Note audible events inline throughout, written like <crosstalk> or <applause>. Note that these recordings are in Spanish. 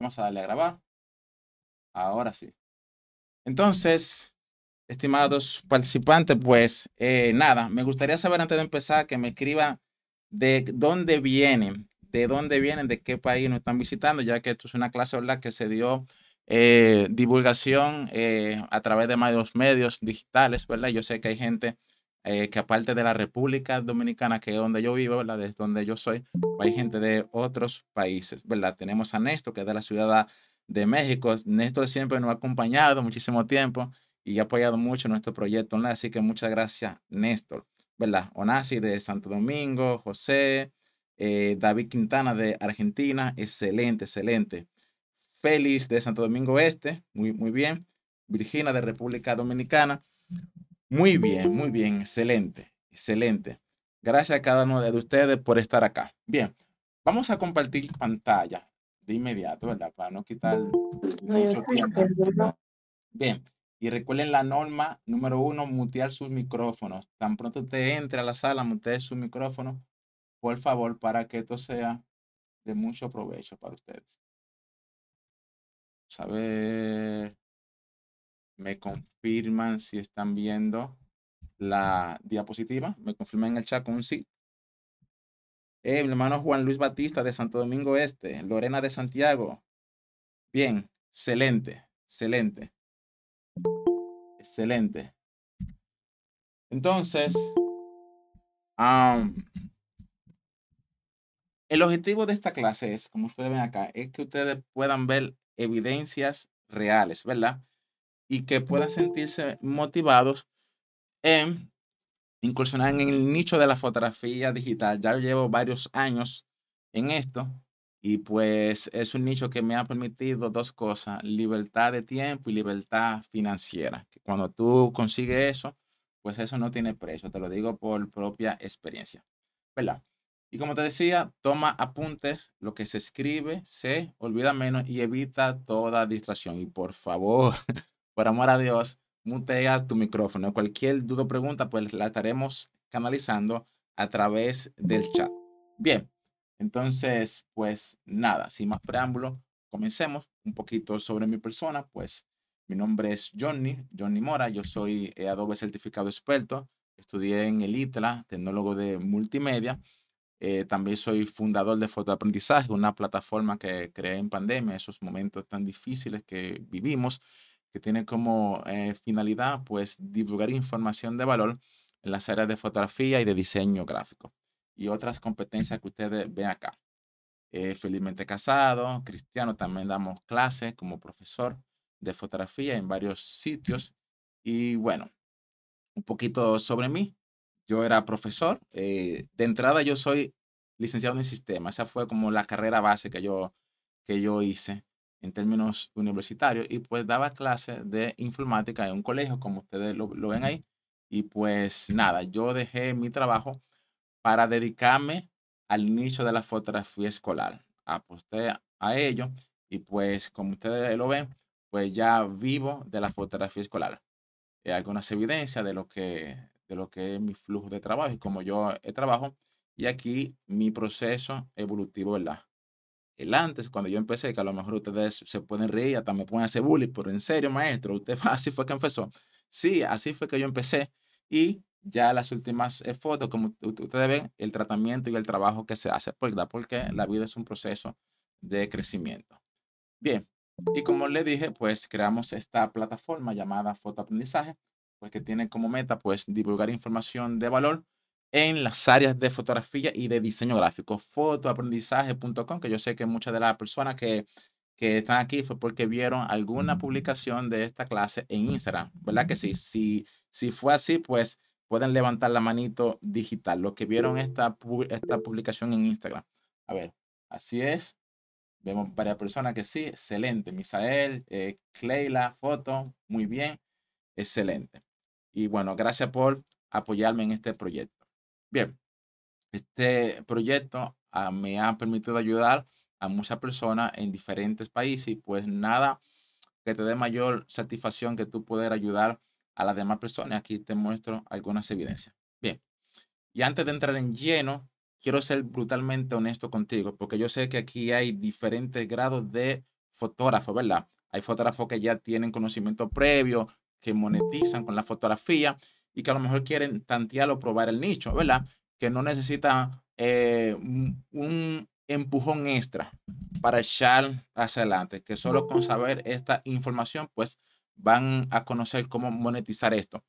Vamos a darle a grabar. Ahora sí. Entonces, estimados participantes, pues eh, nada, me gustaría saber antes de empezar que me escriba de dónde vienen, de dónde vienen, de qué país nos están visitando, ya que esto es una clase ¿verdad? que se dio eh, divulgación eh, a través de varios medios digitales, ¿verdad? Yo sé que hay gente eh, que aparte de la República Dominicana, que es donde yo vivo, ¿verdad? Desde donde yo soy, pues, hay gente de otros países, ¿verdad? Tenemos a Néstor, que es de la ciudad de México. Néstor siempre nos ha acompañado muchísimo tiempo y ha apoyado mucho nuestro proyecto online, así que muchas gracias, Néstor, ¿verdad? Onasi de Santo Domingo, José, eh, David Quintana de Argentina, excelente, excelente. Félix de Santo Domingo Este, muy, muy bien. Virginia de República Dominicana. Muy bien, muy bien, excelente, excelente. Gracias a cada uno de ustedes por estar acá. Bien, vamos a compartir pantalla de inmediato, ¿verdad? Para no quitar mucho tiempo. Bien, y recuerden la norma número uno, mutear sus micrófonos. Tan pronto usted entre a la sala, mutee su micrófono, por favor, para que esto sea de mucho provecho para ustedes. A ver me confirman si están viendo la diapositiva. Me confirman en el chat con un sí. mi hermano Juan Luis Batista de Santo Domingo Este, Lorena de Santiago. Bien, excelente, excelente. Excelente. Entonces, el objetivo de esta clase es, como ustedes ven acá, es que ustedes puedan ver evidencias reales, ¿verdad? y que puedan sentirse motivados en incursionar en el nicho de la fotografía digital. Ya llevo varios años en esto y pues es un nicho que me ha permitido dos cosas, libertad de tiempo y libertad financiera. Cuando tú consigues eso, pues eso no tiene precio, te lo digo por propia experiencia. ¿Verdad? Y como te decía, toma apuntes, lo que se escribe, se olvida menos y evita toda distracción. Y por favor, <laughs> por amor a Dios, mutea tu micrófono. Cualquier duda o pregunta, pues la estaremos canalizando a través del chat. Bien, entonces, pues nada, sin más preámbulo, comencemos un poquito sobre mi persona. Pues mi nombre es Johnny, Johnny Mora, yo soy eh, Adobe certificado experto, estudié en el ITLA, tecnólogo de multimedia. Eh, también soy fundador de Fotoaprendizaje, una plataforma que creé en pandemia, esos momentos tan difíciles que vivimos que tiene como eh, finalidad pues divulgar información de valor en las áreas de fotografía y de diseño gráfico y otras competencias que ustedes ven acá. Eh, felizmente casado, cristiano, también damos clases como profesor de fotografía en varios sitios y bueno, un poquito sobre mí. Yo era profesor, eh, de entrada yo soy licenciado en el sistema, esa fue como la carrera base que yo, que yo hice en términos universitarios y pues daba clases de informática en un colegio, como ustedes lo, ven ahí. Y pues nada, yo dejé mi trabajo para dedicarme al nicho de la fotografía escolar. Aposté a ello y pues como ustedes lo ven, pues ya vivo de la fotografía escolar. Eh, Hay algunas evidencias de lo que de lo que es mi flujo de trabajo y como yo trabajo y aquí mi proceso evolutivo, ¿verdad? el antes, cuando yo empecé, que a lo mejor ustedes se pueden reír, hasta me pueden hacer bullying, pero en serio, maestro, usted <laughs> así fue que empezó. Sí, así fue que yo empecé y ya las últimas eh, fotos, como ustedes ven, el tratamiento y el trabajo que se hace, pues, ¿verdad? Porque la vida es un proceso de crecimiento. Bien, y como les dije, pues creamos esta plataforma llamada Foto Aprendizaje, pues que tiene como meta, pues divulgar información de valor en las áreas de fotografía y de diseño gráfico. Fotoaprendizaje.com, que yo sé que muchas de las personas que, están aquí fue porque vieron alguna mm. publicación de esta clase en Instagram, ¿verdad? Que sí, mm. si, si fue así, pues pueden levantar la manito digital, los que vieron esta, esta publicación en Instagram. A ver, así es. Vemos varias personas que sí, excelente. Misael, eh, Cleila, foto, muy bien, excelente. Y bueno, gracias por apoyarme en este proyecto. Bien, este proyecto ah, me ha permitido ayudar a muchas personas en diferentes países y pues nada que te dé mayor satisfacción que tú poder ayudar a las demás personas. Aquí te muestro algunas evidencias. Bien, y antes de entrar en lleno, quiero ser brutalmente honesto contigo, porque yo sé que aquí hay diferentes grados de fotógrafo ¿verdad? Hay fotógrafos que ya tienen conocimiento previo, que monetizan con la fotografía y que a lo mejor quieren tantearlo, probar el nicho, ¿verdad? Que no necesita eh, un empujón extra para echar hacia adelante, que solo con saber esta información, pues van a conocer cómo monetizar esto.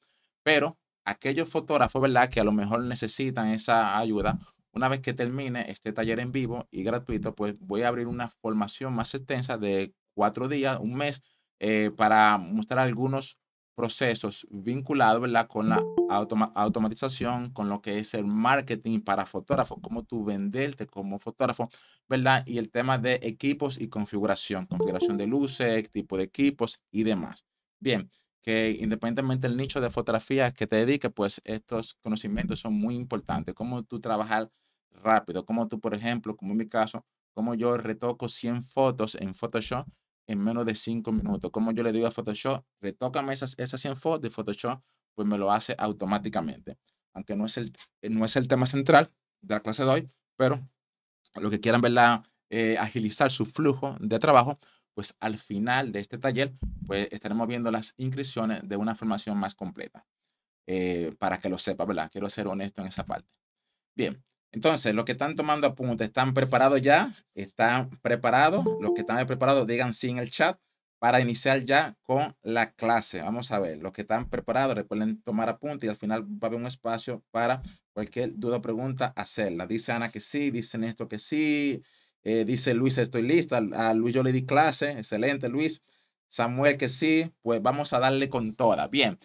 Pero aquellos fotógrafos, ¿verdad? Que a lo mejor necesitan esa ayuda. Una vez que termine este taller en vivo y gratuito, pues voy a abrir una formación más extensa de cuatro días, un mes, eh, para mostrar algunos procesos vinculados ¿verdad? con la automatización, con lo que es el marketing para fotógrafos, cómo tú venderte como fotógrafo, ¿verdad? Y el tema de equipos y configuración, configuración de luces, tipo de equipos y demás. Bien, que independientemente del nicho de fotografía que te dedique, pues estos conocimientos son muy importantes. Cómo tú trabajar rápido, cómo tú, por ejemplo, como en mi caso, como yo retoco 100 fotos en Photoshop en menos de 5 minutos. Como yo le digo a Photoshop, retócame esas, esas 100 fotos de Photoshop, pues me lo hace automáticamente. Aunque no es el, no es el tema central de la clase de hoy, pero lo que quieran verla, eh, agilizar su flujo de trabajo, pues al final de este taller, pues estaremos viendo las inscripciones de una formación más completa. Eh, para que lo sepa, ¿verdad? Quiero ser honesto en esa parte. Bien, entonces, los que están tomando apuntes, ¿están preparados ya? ¿Están preparados? Los que están preparados, digan sí en el chat para iniciar ya con la clase. Vamos a ver, los que están preparados, recuerden tomar apuntes y al final va a haber un espacio para cualquier duda o pregunta hacerla. Dice Ana que sí, dice esto que sí, eh, dice Luis, estoy lista. A Luis yo le di clase, excelente Luis. Samuel que sí, pues vamos a darle con toda. Bien,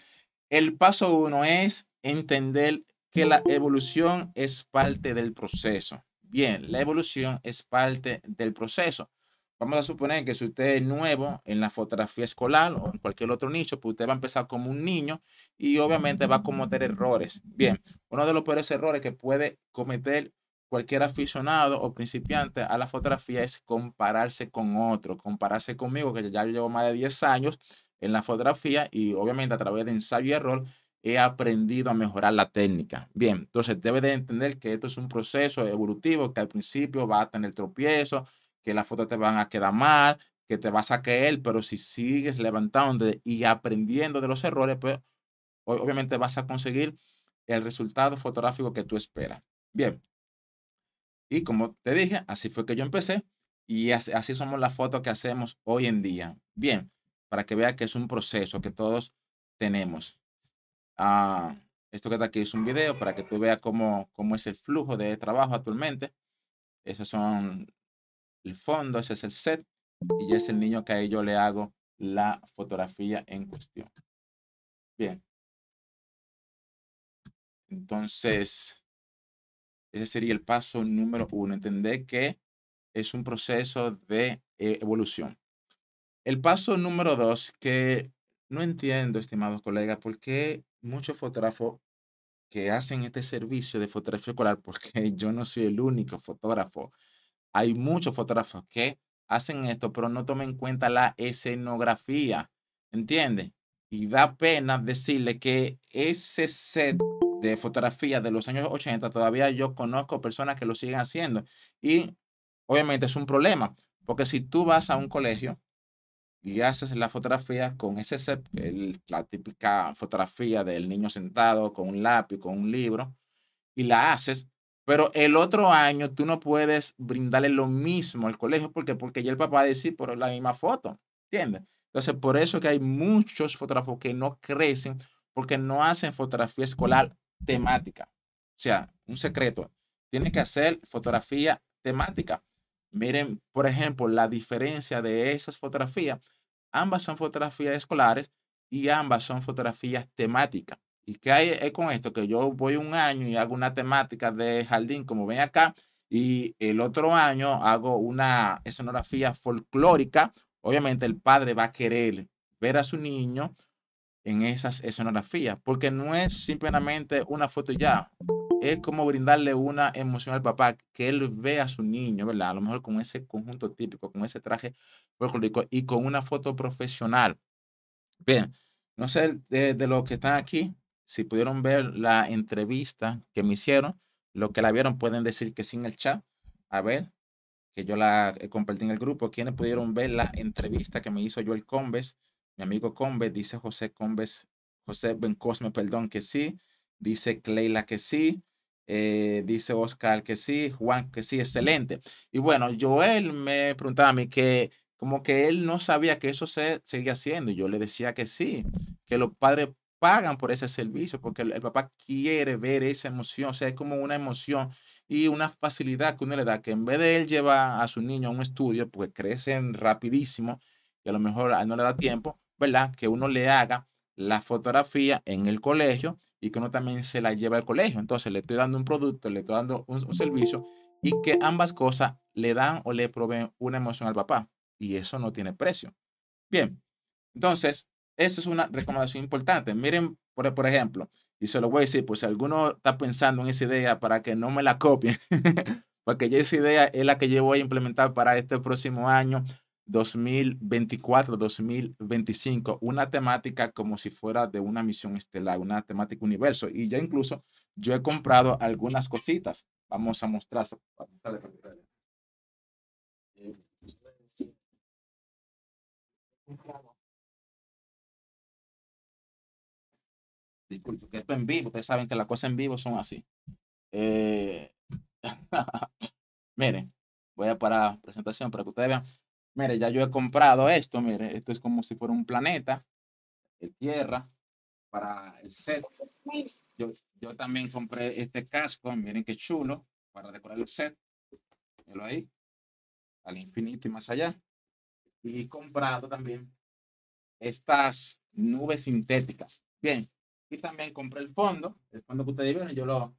el paso uno es entender que la evolución es parte del proceso. Bien, la evolución es parte del proceso. Vamos a suponer que si usted es nuevo en la fotografía escolar o en cualquier otro nicho, pues usted va a empezar como un niño y obviamente va a cometer errores. Bien, uno de los peores errores que puede cometer cualquier aficionado o principiante a la fotografía es compararse con otro, compararse conmigo, que ya llevo más de 10 años en la fotografía y obviamente a través de ensayo y error he aprendido a mejorar la técnica. Bien, entonces debe de entender que esto es un proceso evolutivo, que al principio va a tener tropiezo, que las fotos te van a quedar mal, que te vas a caer, pero si sigues levantando y aprendiendo de los errores, pues obviamente vas a conseguir el resultado fotográfico que tú esperas. Bien, y como te dije, así fue que yo empecé y así, somos las fotos que hacemos hoy en día. Bien, para que vea que es un proceso que todos tenemos esto que está aquí es un video para que tú veas cómo, cómo es el flujo de trabajo actualmente. Esos son el fondo, ese es el set y es el niño que a ello le hago la fotografía en cuestión. Bien. Entonces, ese sería el paso número uno, entender que es un proceso de evolución. El paso número dos, que no entiendo, estimados colegas, por qué muchos fotógrafos que hacen este servicio de fotografía escolar, porque <laughs> yo no soy el único fotógrafo. Hay muchos fotógrafos que hacen esto, pero no toman en cuenta la escenografía, ¿entiendes? Y da pena decirle que ese set de fotografía de los años 80 todavía yo conozco personas que lo siguen haciendo. Y obviamente es un problema, porque si tú vas a un colegio y haces la fotografía con ese set, la típica fotografía del niño sentado con un lápiz, con un libro, y la haces, pero el otro año tú no puedes brindarle lo mismo al colegio porque porque ya el papá dice, pero la misma foto, ¿entiendes? Entonces, por eso que hay muchos fotógrafos que no crecen porque no hacen fotografía escolar temática. O sea, un secreto, tiene que hacer fotografía temática. Miren, por ejemplo, la diferencia de esas fotografías Ambas son fotografías escolares y ambas son fotografías temáticas. ¿Y qué hay es eh, con esto? Que yo voy un año y hago una temática de jardín, como ven acá, y el otro año hago una escenografía folclórica. Obviamente el padre va a querer ver a su niño en esas escenografías, porque no es simplemente una foto ya, es como brindarle una emoción al papá, que él ve a su niño, ¿verdad? A lo mejor con ese conjunto típico, con ese traje folclórico y con una foto profesional. Bien, no sé de, los que están aquí, si pudieron ver la entrevista que me hicieron, los que la vieron pueden decir que sin el chat, a ver, que yo la eh, compartí en el grupo, quienes pudieron ver la entrevista que me hizo Joel Combes mi amigo Combes dice José Combes, José Cosme, perdón, que sí. Dice Cleila que sí. Eh, dice Oscar que sí. Juan que sí, excelente. Y bueno, Joel me preguntaba a mí que como que él no sabía que eso se seguía haciendo. Y yo le decía que sí, que los padres pagan por ese servicio, porque el, papá quiere ver esa emoción, o sea, es como una emoción y una facilidad que uno le da, que en vez de él llevar a su niño a un estudio, porque crecen rapidísimo y a lo mejor no le da tiempo, ¿verdad? Que uno le haga la fotografía en el colegio y que uno también se la lleva al colegio. Entonces le estoy dando un producto, le estoy dando un, servicio y que ambas cosas le dan o le proveen una emoción al papá. Y eso no tiene precio. Bien, entonces, eso es una recomendación importante. Miren, por, ejemplo, y se lo voy a decir, pues si alguno está pensando en esa idea para que no me la copien, <laughs> porque esa idea es la que yo voy a implementar para este próximo año 2024-2025, una temática como si fuera de una misión estelar, una temática universo. Y ya incluso yo he comprado algunas cositas. Vamos a mostrar. Disculpe, que esto en vivo, ustedes saben que las cosas en vivo son así. Eh, <laughs> miren, voy a parar presentación para que ustedes vean mire, ya yo he comprado esto, mire, esto es como si fuera un planeta de tierra para el set. Yo, yo también compré este casco, miren qué chulo, para decorar el set. Míralo ahí, al infinito y más allá. Y he comprado también estas nubes sintéticas. Bien, y también compré el fondo, el fondo que ustedes vieron, yo lo,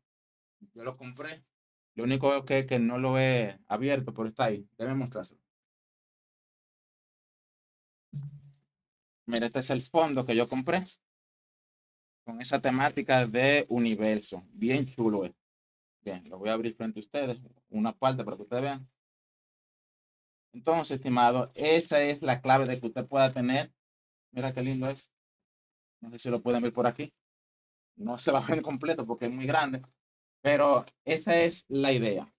yo lo compré. Lo único que, que no lo he abierto, pero está ahí. debe mostrárselo. Mira, este es el fondo que yo compré con esa temática de universo. Bien chulo. es. Bien, lo voy a abrir frente a ustedes, una parte para que ustedes vean. Entonces, estimado, esa es la clave de que usted pueda tener. Mira qué lindo es. No sé si lo pueden ver por aquí. No se va a ver completo porque es muy grande. Pero esa es la idea.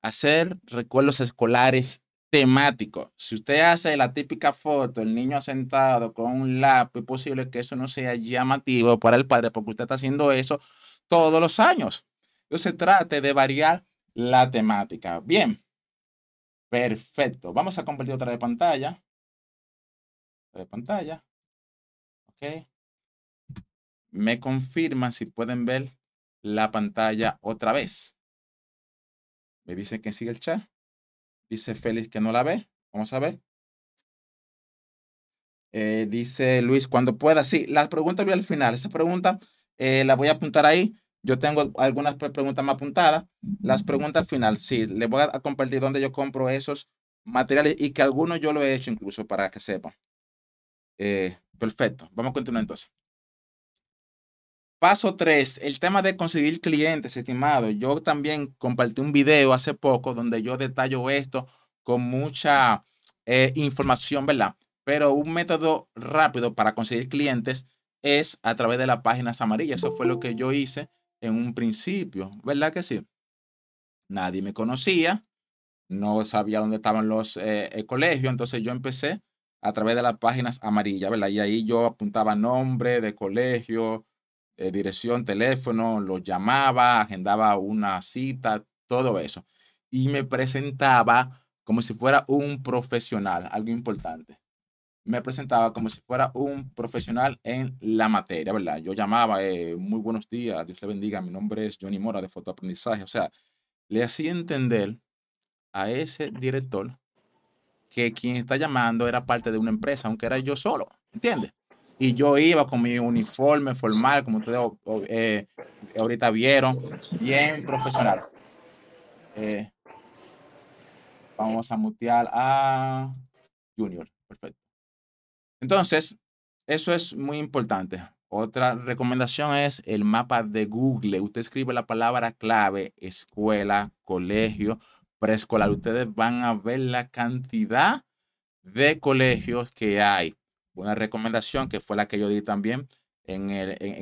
Hacer recuerdos escolares temático. Si usted hace la típica foto, el niño sentado con un lápiz, es posible que eso no sea llamativo para el padre, porque usted está haciendo eso todos los años. Entonces trate de variar la temática. Bien. Perfecto. Vamos a compartir otra de pantalla. de pantalla. Ok. Me confirma si pueden ver la pantalla otra vez. Me dicen que sigue el chat. Dice Félix que no la ve. Vamos a ver. Eh, dice Luis, cuando pueda. Sí, las preguntas voy al final. Esa pregunta eh, la voy a apuntar ahí. Yo tengo algunas preguntas más apuntadas. Las preguntas al final, sí. Les voy a compartir dónde yo compro esos materiales y que algunos yo lo he hecho incluso para que sepan. Eh, perfecto. Vamos a continuar entonces. Paso 3, el tema de conseguir clientes, estimado. Yo también compartí un video hace poco donde yo detallo esto con mucha eh, información, ¿verdad? Pero un método rápido para conseguir clientes es a través de las páginas amarillas. Eso fue lo que yo hice en un principio, ¿verdad que sí? Nadie me conocía, no sabía dónde estaban los eh, eh, colegios, entonces yo empecé a través de las páginas amarillas, ¿verdad? Y ahí yo apuntaba nombre de colegio, eh, dirección, teléfono, lo llamaba, agendaba una cita, todo eso. Y me presentaba como si fuera un profesional, algo importante. Me presentaba como si fuera un profesional en la materia, ¿verdad? Yo llamaba, eh, muy buenos días, Dios le bendiga, mi nombre es Johnny Mora de Fotoaprendizaje. O sea, le hacía entender a ese director que quien está llamando era parte de una empresa, aunque era yo solo, ¿entiendes? y yo iba con mi uniforme formal, como ustedes eh, ahorita vieron, bien profesional. Eh, vamos a mutear a Junior, perfecto. Entonces, eso es muy importante. Otra recomendación es el mapa de Google. Usted escribe la palabra clave, escuela, colegio, preescolar. Ustedes van a ver la cantidad de colegios que hay una recomendación que fue la que yo di también en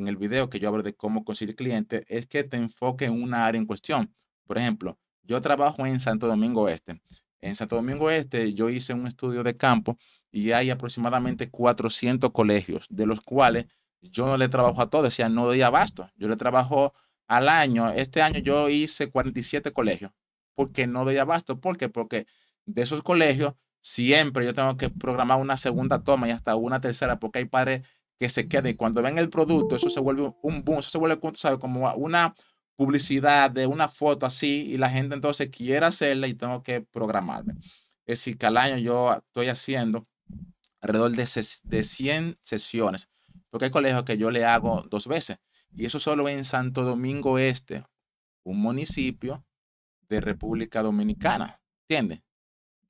el, video que yo hablo de cómo conseguir clientes, es que te enfoque en una área en cuestión. Por ejemplo, yo trabajo en Santo Domingo Este. En Santo Domingo Este yo hice un estudio de campo y hay aproximadamente 400 colegios, de los cuales yo no le trabajo a todos, o no doy abasto. Yo le trabajo al año, este año yo hice 47 colegios, porque no doy abasto. ¿Por Porque de esos colegios siempre yo tengo que programar una segunda toma y hasta una tercera, porque hay padres que se y Cuando ven el producto, eso se vuelve un boom, eso se vuelve como una publicidad de una foto así, y la gente entonces quiere hacerla y tengo que programarme. Es decir, que al año yo estoy haciendo alrededor de, 100 sesiones, porque hay colegios que yo le hago dos veces, y eso solo en Santo Domingo Este, un municipio de República Dominicana, ¿entiendes?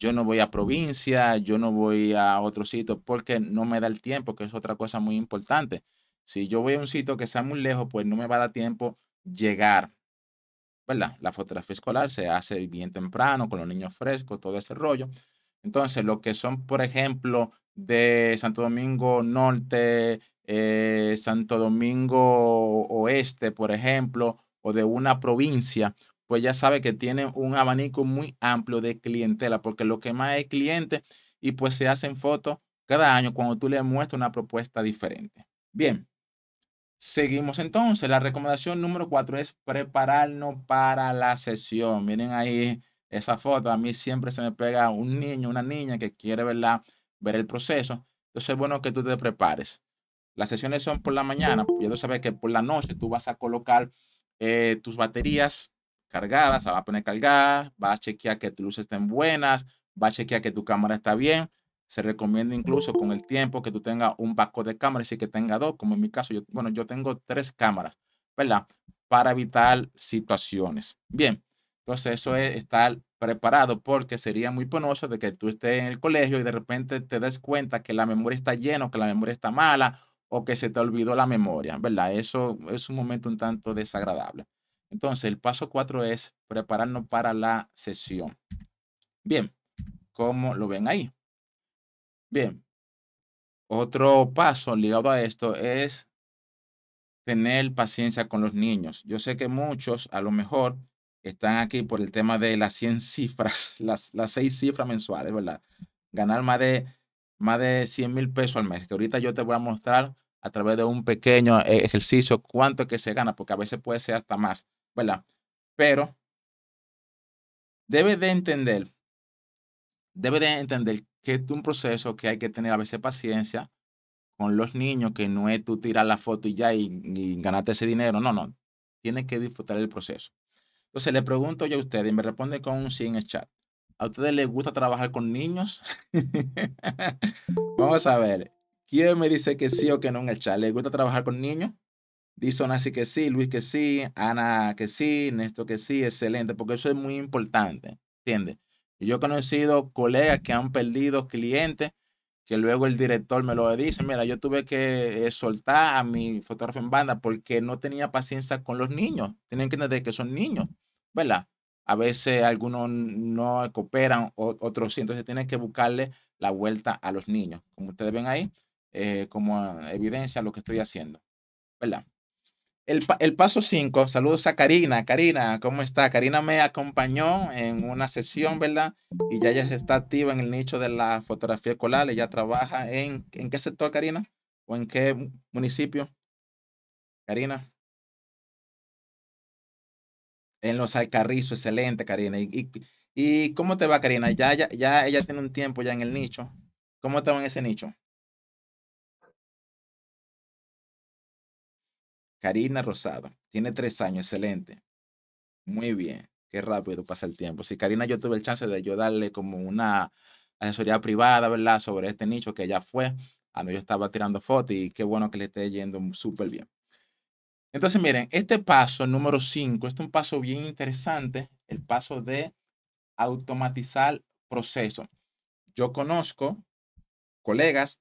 yo no voy a provincia, yo no voy a otro sitio porque no me da el tiempo, que es otra cosa muy importante. Si yo voy a un sitio que está muy lejos, pues no me va a dar tiempo llegar. ¿Verdad? La fotografía escolar se hace bien temprano, con los niños frescos, todo ese rollo. Entonces, lo que son, por ejemplo, de Santo Domingo Norte, eh, Santo Domingo Oeste, por ejemplo, o de una provincia pues ya sabe que tiene un abanico muy amplio de clientela, porque lo que más es cliente y pues se hacen fotos cada año cuando tú le muestras una propuesta diferente. Bien, seguimos entonces. La recomendación número cuatro es prepararnos para la sesión. Miren ahí esa foto. A mí siempre se me pega un niño, una niña que quiere verla, ver el proceso. Entonces es bueno que tú te prepares. Las sesiones son por la mañana. tú sabes que por la noche tú vas a colocar eh, tus baterías cargadas, la va a poner cargada, va a chequear que tus luces estén buenas, va a chequear que tu cámara está bien. Se recomienda incluso con el tiempo que tú tengas un banco de cámaras y que tenga dos, como en mi caso, yo, bueno, yo tengo tres cámaras, ¿verdad? Para evitar situaciones. Bien, entonces eso es estar preparado porque sería muy penoso de que tú estés en el colegio y de repente te des cuenta que la memoria está llena, que la memoria está mala o que se te olvidó la memoria, ¿verdad? Eso es un momento un tanto desagradable. Entonces, el paso cuatro es prepararnos para la sesión. Bien, ¿cómo lo ven ahí. Bien, otro paso ligado a esto es tener paciencia con los niños. Yo sé que muchos a lo mejor están aquí por el tema de las 100 cifras, <laughs> las, las 6 cifras mensuales, ¿verdad? Ganar más de, más de 100 mil pesos al mes, que ahorita yo te voy a mostrar a través de un pequeño eh, ejercicio cuánto que se gana, porque a veces puede ser hasta más. ¿verdad? Pero debe de entender, debe de entender que es un proceso que hay que tener a veces paciencia con los niños, que no es tú tirar la foto y ya y, ganarte ese dinero. No, no. Tienes que disfrutar el proceso. Entonces le pregunto yo a ustedes y me responde con un sí en el chat. ¿A ustedes les gusta trabajar con niños? <laughs> Vamos a ver. ¿Quién me dice que sí o que no en el chat? ¿Les gusta trabajar con niños? Dison así que sí, Luis que sí, Ana que sí, Néstor que sí, excelente, porque eso es muy importante, ¿entiendes? Yo he conocido colegas que han perdido clientes, que luego el director me lo dice, mira, yo tuve que eh, soltar a mi fotógrafo en banda porque no tenía paciencia con los niños. Tienen que entender que son niños, ¿verdad? A veces algunos no cooperan, otros sí, entonces tienen que buscarle la vuelta a los niños, como ustedes ven ahí, eh, como evidencia lo que estoy haciendo, ¿verdad? El, paso 5, saludos a Karina. Karina, ¿cómo está? Karina me acompañó en una sesión, ¿verdad? Y ya ella está activa en el nicho de la fotografía escolar. Ella trabaja en, ¿en qué sector, Karina? ¿O en qué municipio? Karina. En los Alcarrizos, excelente, Karina. ¿Y, y, cómo te va, Karina? Ya, ya, ya ella tiene un tiempo ya en el nicho. ¿Cómo te va en ese nicho? Karina Rosado. Tiene tres años, excelente. Muy bien, qué rápido pasa el tiempo. Si Karina, yo tuve el chance de ayudarle como una asesoría privada, ¿verdad? Sobre este nicho que ya fue, cuando yo estaba tirando fotos y qué bueno que le esté yendo súper bien. Entonces, miren, este paso número cinco, este es un paso bien interesante, el paso de automatizar proceso. Yo conozco colegas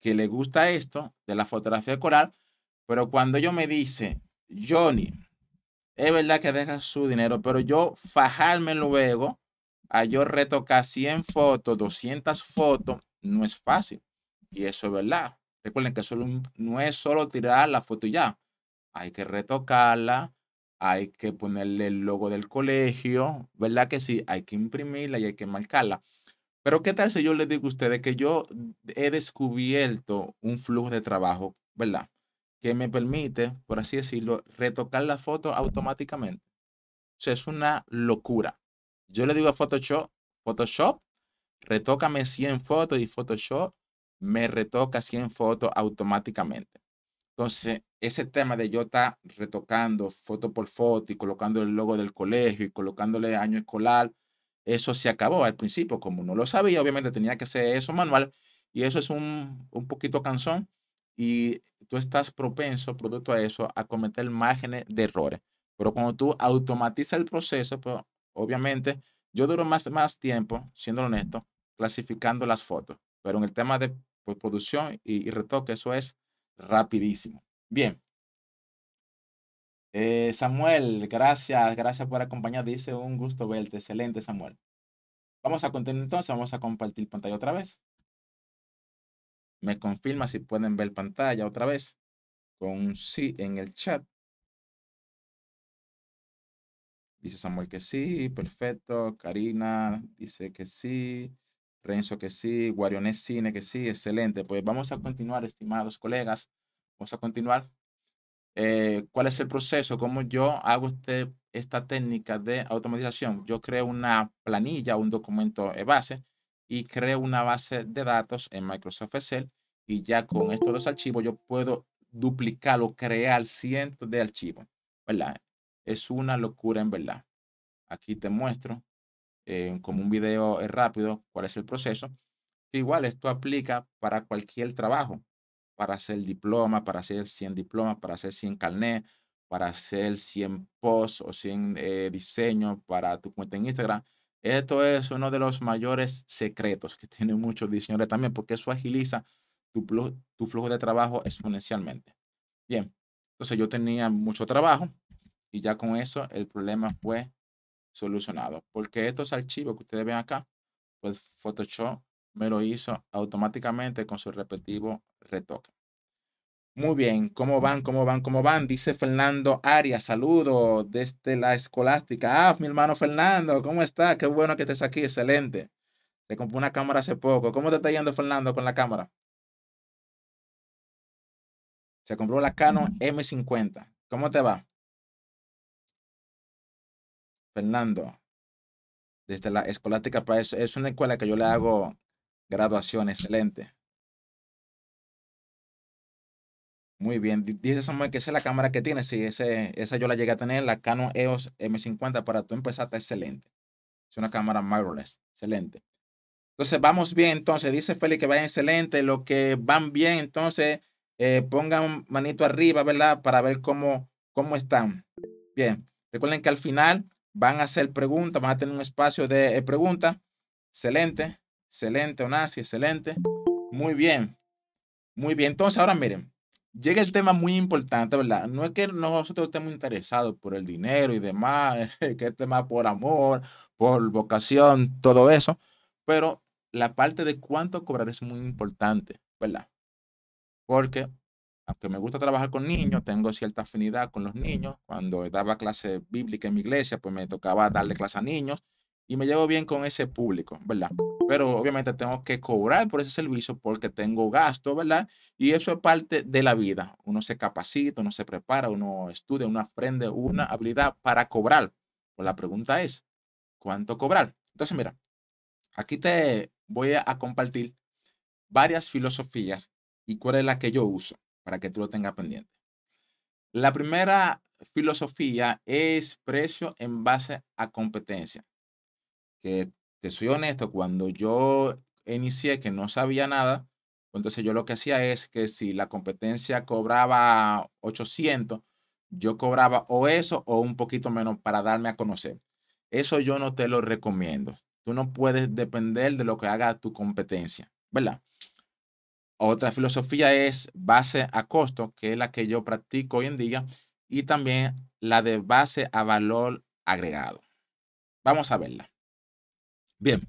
que les gusta esto de la fotografía coral, pero cuando yo me dice, Johnny, es verdad que deja su dinero, pero yo fajarme luego a yo retocar 100 fotos, 200 fotos, no es fácil. Y eso es verdad. Recuerden que solo, no es solo tirar la foto ya. Hay que retocarla, hay que ponerle el logo del colegio, ¿verdad que sí? Hay que imprimirla y hay que marcarla. Pero ¿qué tal si yo les digo a ustedes que yo he descubierto un flujo de trabajo, ¿verdad? que me permite, por así decirlo, retocar la foto automáticamente. O sea, es una locura. Yo le digo a Photoshop, Photoshop, retócame 100 fotos y Photoshop me retoca 100 fotos automáticamente. Entonces, ese tema de yo estar retocando foto por foto y colocando el logo del colegio y colocándole año escolar, eso se acabó al principio. Como no lo sabía, obviamente tenía que hacer eso manual y eso es un, un poquito cansón y tú estás propenso, producto a eso, a cometer márgenes de errores. Pero cuando tú automatizas el proceso, pues, obviamente, yo duro más, más tiempo, siendo honesto, clasificando las fotos. Pero en el tema de pues, producción y, retoque, eso es rapidísimo. Bien. Eh, Samuel, gracias, gracias por acompañar. Dice un gusto verte. Excelente, Samuel. Vamos a continuar entonces, vamos a compartir pantalla otra vez. Me confirma si pueden ver pantalla otra vez con un sí en el chat. Dice Samuel que sí, perfecto. Karina dice que sí. Renzo que sí. Guarionés Cine que sí, excelente. Pues vamos a continuar, estimados colegas. Vamos a continuar. Eh, ¿Cuál es el proceso? ¿Cómo yo hago este, esta técnica de automatización? Yo creo una planilla, un documento de base y creo una base de datos en Microsoft Excel y ya con estos dos oh. archivos yo puedo duplicar o crear cientos de archivos, ¿verdad? Es una locura en verdad. Aquí te muestro eh, como un video eh, rápido cuál es el proceso. Igual esto aplica para cualquier trabajo, para hacer diploma, para hacer 100 diplomas, para hacer 100 carnet, para hacer 100 posts o 100 eh, diseños para tu cuenta en Instagram. Esto es uno de los mayores secretos que tienen muchos diseñadores también, porque eso agiliza tu, flujo de trabajo exponencialmente. Bien, entonces yo tenía mucho trabajo y ya con eso el problema fue solucionado, porque estos archivos que ustedes ven acá, pues Photoshop me lo hizo automáticamente con su repetitivo retoque. Muy bien, ¿cómo van? ¿Cómo van? ¿Cómo van? Dice Fernando Arias, saludo desde la escolástica. Ah, mi hermano Fernando, ¿cómo está? Qué bueno que estés aquí, excelente. Te compró una cámara hace poco. ¿Cómo te está yendo Fernando con la cámara? Se compró la Canon M50. ¿Cómo te va? Fernando, desde la escolástica para eso. Es una escuela que yo le hago graduación, excelente. Muy bien. Dice Samuel que esa es la cámara que tiene. Sí, ese, esa yo la llegué a tener, la Canon EOS M50 para tu empezar. Está excelente. Es una cámara mirrorless. Excelente. Entonces, vamos bien. Entonces, dice Félix que va excelente. lo que van bien, entonces, eh, pongan manito arriba, ¿verdad? Para ver cómo, cómo están. Bien. Recuerden que al final van a hacer preguntas, van a tener un espacio de eh, preguntas. Excelente. Excelente, Onasi. Excelente. Muy bien. Muy bien. Entonces, ahora miren llega el tema muy importante, ¿verdad? No es que nosotros estemos interesados por el dinero y demás, <laughs> que este es tema por amor, por vocación, todo eso, pero la parte de cuánto cobrar es muy importante, ¿verdad? Porque aunque me gusta trabajar con niños, tengo cierta afinidad con los niños. Cuando daba clase bíblica en mi iglesia, pues me tocaba darle clase a niños y me llevo bien con ese público, ¿verdad? Pero obviamente tengo que cobrar por ese servicio porque tengo gasto, ¿verdad? Y eso es parte de la vida. Uno se capacita, uno se prepara, uno estudia, uno aprende una habilidad para cobrar. Pues la pregunta es, ¿cuánto cobrar? Entonces, mira, aquí te voy a compartir varias filosofías y cuál es la que yo uso para que tú lo tengas pendiente. La primera filosofía es precio en base a competencia que te soy honesto, cuando yo inicié que no sabía nada, entonces yo lo que hacía es que si la competencia cobraba 800, yo cobraba o eso o un poquito menos para darme a conocer. Eso yo no te lo recomiendo. Tú no puedes depender de lo que haga tu competencia, ¿verdad? Otra filosofía es base a costo, que es la que yo practico hoy en día, y también la de base a valor agregado. Vamos a verla. Bien.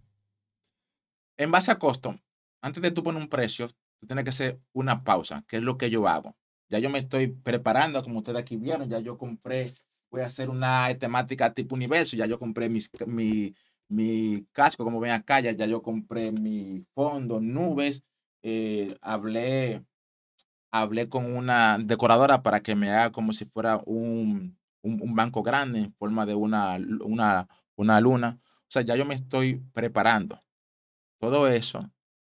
En base a costo, antes de tú poner un precio, tú tienes que hacer una pausa, que es lo que yo hago. Ya yo me estoy preparando, como ustedes aquí vieron, ya yo compré, voy a hacer una temática tipo universo, ya yo compré mi, casco, como ven acá, ya, yo compré mi fondo, nubes, eh, hablé, hablé con una decoradora para que me haga como si fuera un, banco grande en forma de una, una, una luna sea, ya yo me estoy preparando. Todo eso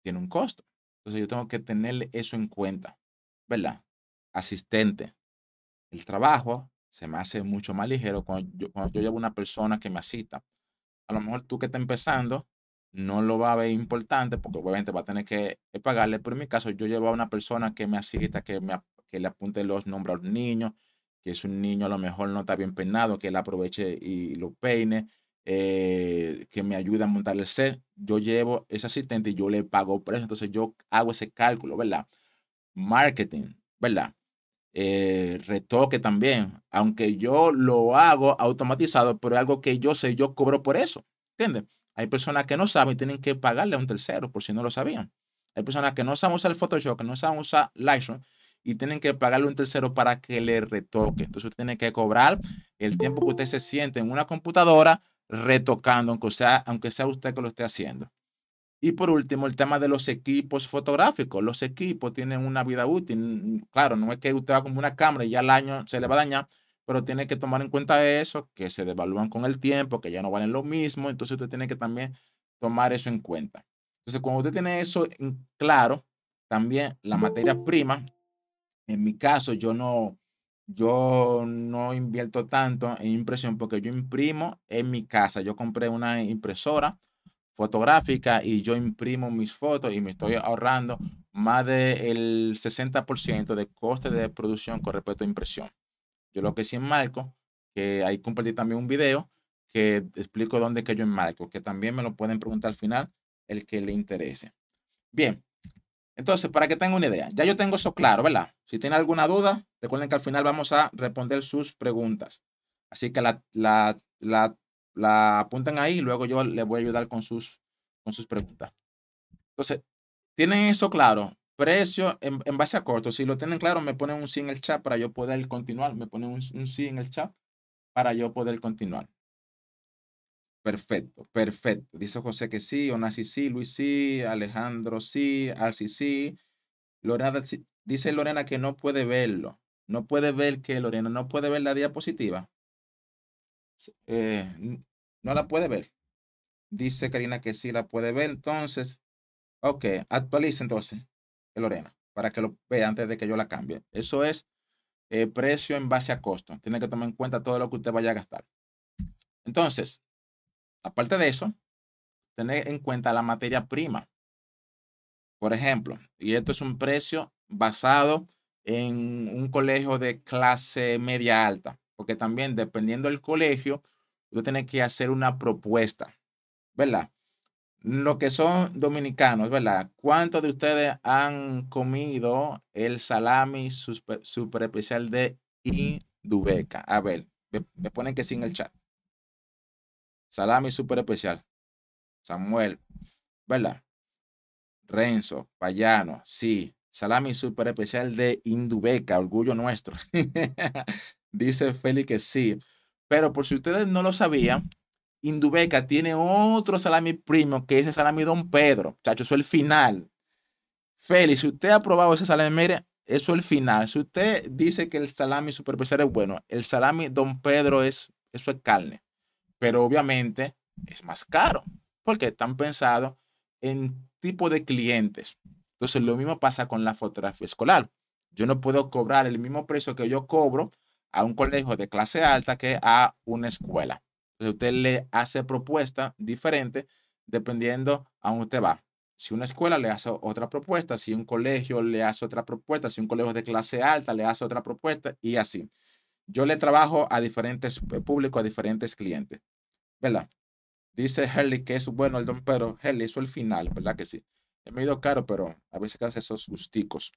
tiene un costo. Entonces yo tengo que tener eso en cuenta, ¿verdad? Asistente. El trabajo se me hace mucho más ligero cuando yo, yo llevo una persona que me asista. A lo mejor tú que estás empezando no lo va a ver importante porque obviamente va a tener que pagarle, pero en mi caso yo llevo a una persona que me asista, que, que le apunte los nombres a los niños, que es un niño a lo mejor no está bien peinado, que él aproveche y lo peine, eh, que me ayuda a montar el set, yo llevo ese asistente y yo le pago por eso Entonces yo hago ese cálculo, ¿verdad? Marketing, ¿verdad? Eh, retoque también, aunque yo lo hago automatizado, pero es algo que yo sé, yo cobro por eso, ¿entiendes? Hay personas que no saben y tienen que pagarle a un tercero por si no lo sabían. Hay personas que no saben usar el Photoshop, que no saben usar Lightroom y tienen que pagarle a un tercero para que le retoque. Entonces, usted tiene que cobrar el tiempo que usted se siente en una computadora retocando, aunque sea, aunque sea usted que lo esté haciendo. Y por último, el tema de los equipos fotográficos. Los equipos tienen una vida útil. Claro, no es que usted va como una cámara y ya al año se le va a dañar, pero tiene que tomar en cuenta eso, que se devalúan con el tiempo, que ya no valen lo mismo. Entonces usted tiene que también tomar eso en cuenta. Entonces, cuando usted tiene eso en claro, también la materia prima, en mi caso, yo no, yo no invierto tanto en impresión porque yo imprimo en mi casa. Yo compré una impresora fotográfica y yo imprimo mis fotos y me estoy ahorrando más del 60% de coste de producción con respecto a impresión. Yo lo que sí enmarco, que ahí compartí también un video que explico dónde que yo enmarco, que también me lo pueden preguntar al final, el que le interese. Bien, entonces, para que tengan una idea, ya yo tengo eso claro, ¿verdad? Si tienen alguna duda, recuerden que al final vamos a responder sus preguntas. Así que la, la, apuntan ahí y luego yo les voy a ayudar con sus, con sus preguntas. Entonces, tienen eso claro. Precio en, base a corto. Si lo tienen claro, me ponen un sí en el chat para yo poder continuar. Me ponen un sí en el chat para yo poder continuar. Perfecto, perfecto. Dice José que sí, Onasi sí, Luis sí, Alejandro sí, Al sí. Lorena, dice Lorena que no puede verlo. No puede ver que Lorena no puede ver la diapositiva. Eh, no la puede ver. Dice Karina que sí la puede ver. Entonces, ok, actualice entonces, Lorena, para que lo vea antes de que yo la cambie. Eso es eh, precio en base a costo. Tiene que tomar en cuenta todo lo que usted vaya a gastar. Entonces, Aparte de eso, tener en cuenta la materia prima. Por ejemplo, y esto es un precio basado en un colegio de clase media alta, porque también dependiendo del colegio, yo tengo que hacer una propuesta, ¿verdad? Lo que son dominicanos, ¿verdad? ¿Cuántos de ustedes han comido el salami super, especial de Indubeca? A ver, me, me ponen que sí en el chat. Salami super especial. Samuel, ¿verdad? Renzo, Payano, sí. Salami super especial de Indubeca, orgullo nuestro. <laughs> Dice Félix que sí. Pero por si ustedes no lo sabían, Indubeca tiene otro salami primo. que es el salami Don Pedro. Chacho, eso es el final. Félix, si usted ha probado ese salami, mire, eso es el final. Si usted dice que el salami super especial es bueno, el salami Don Pedro es, eso es carne pero obviamente es más caro porque están pensados en tipo de clientes. Entonces lo mismo pasa con la fotografía escolar. Yo no puedo cobrar el mismo precio que yo cobro a un colegio de clase alta que a una escuela. Entonces usted le hace propuesta diferente dependiendo a dónde usted va. Si una escuela le hace otra propuesta, si un colegio le hace otra propuesta, si un colegio de clase alta le hace otra propuesta y así. Yo le trabajo a diferentes eh, públicos, a diferentes clientes. ¿verdad? Dice Helly que es bueno el don, pero Helly hizo el final, ¿verdad? Que sí. Es medio caro, pero a veces hace esos gusticos.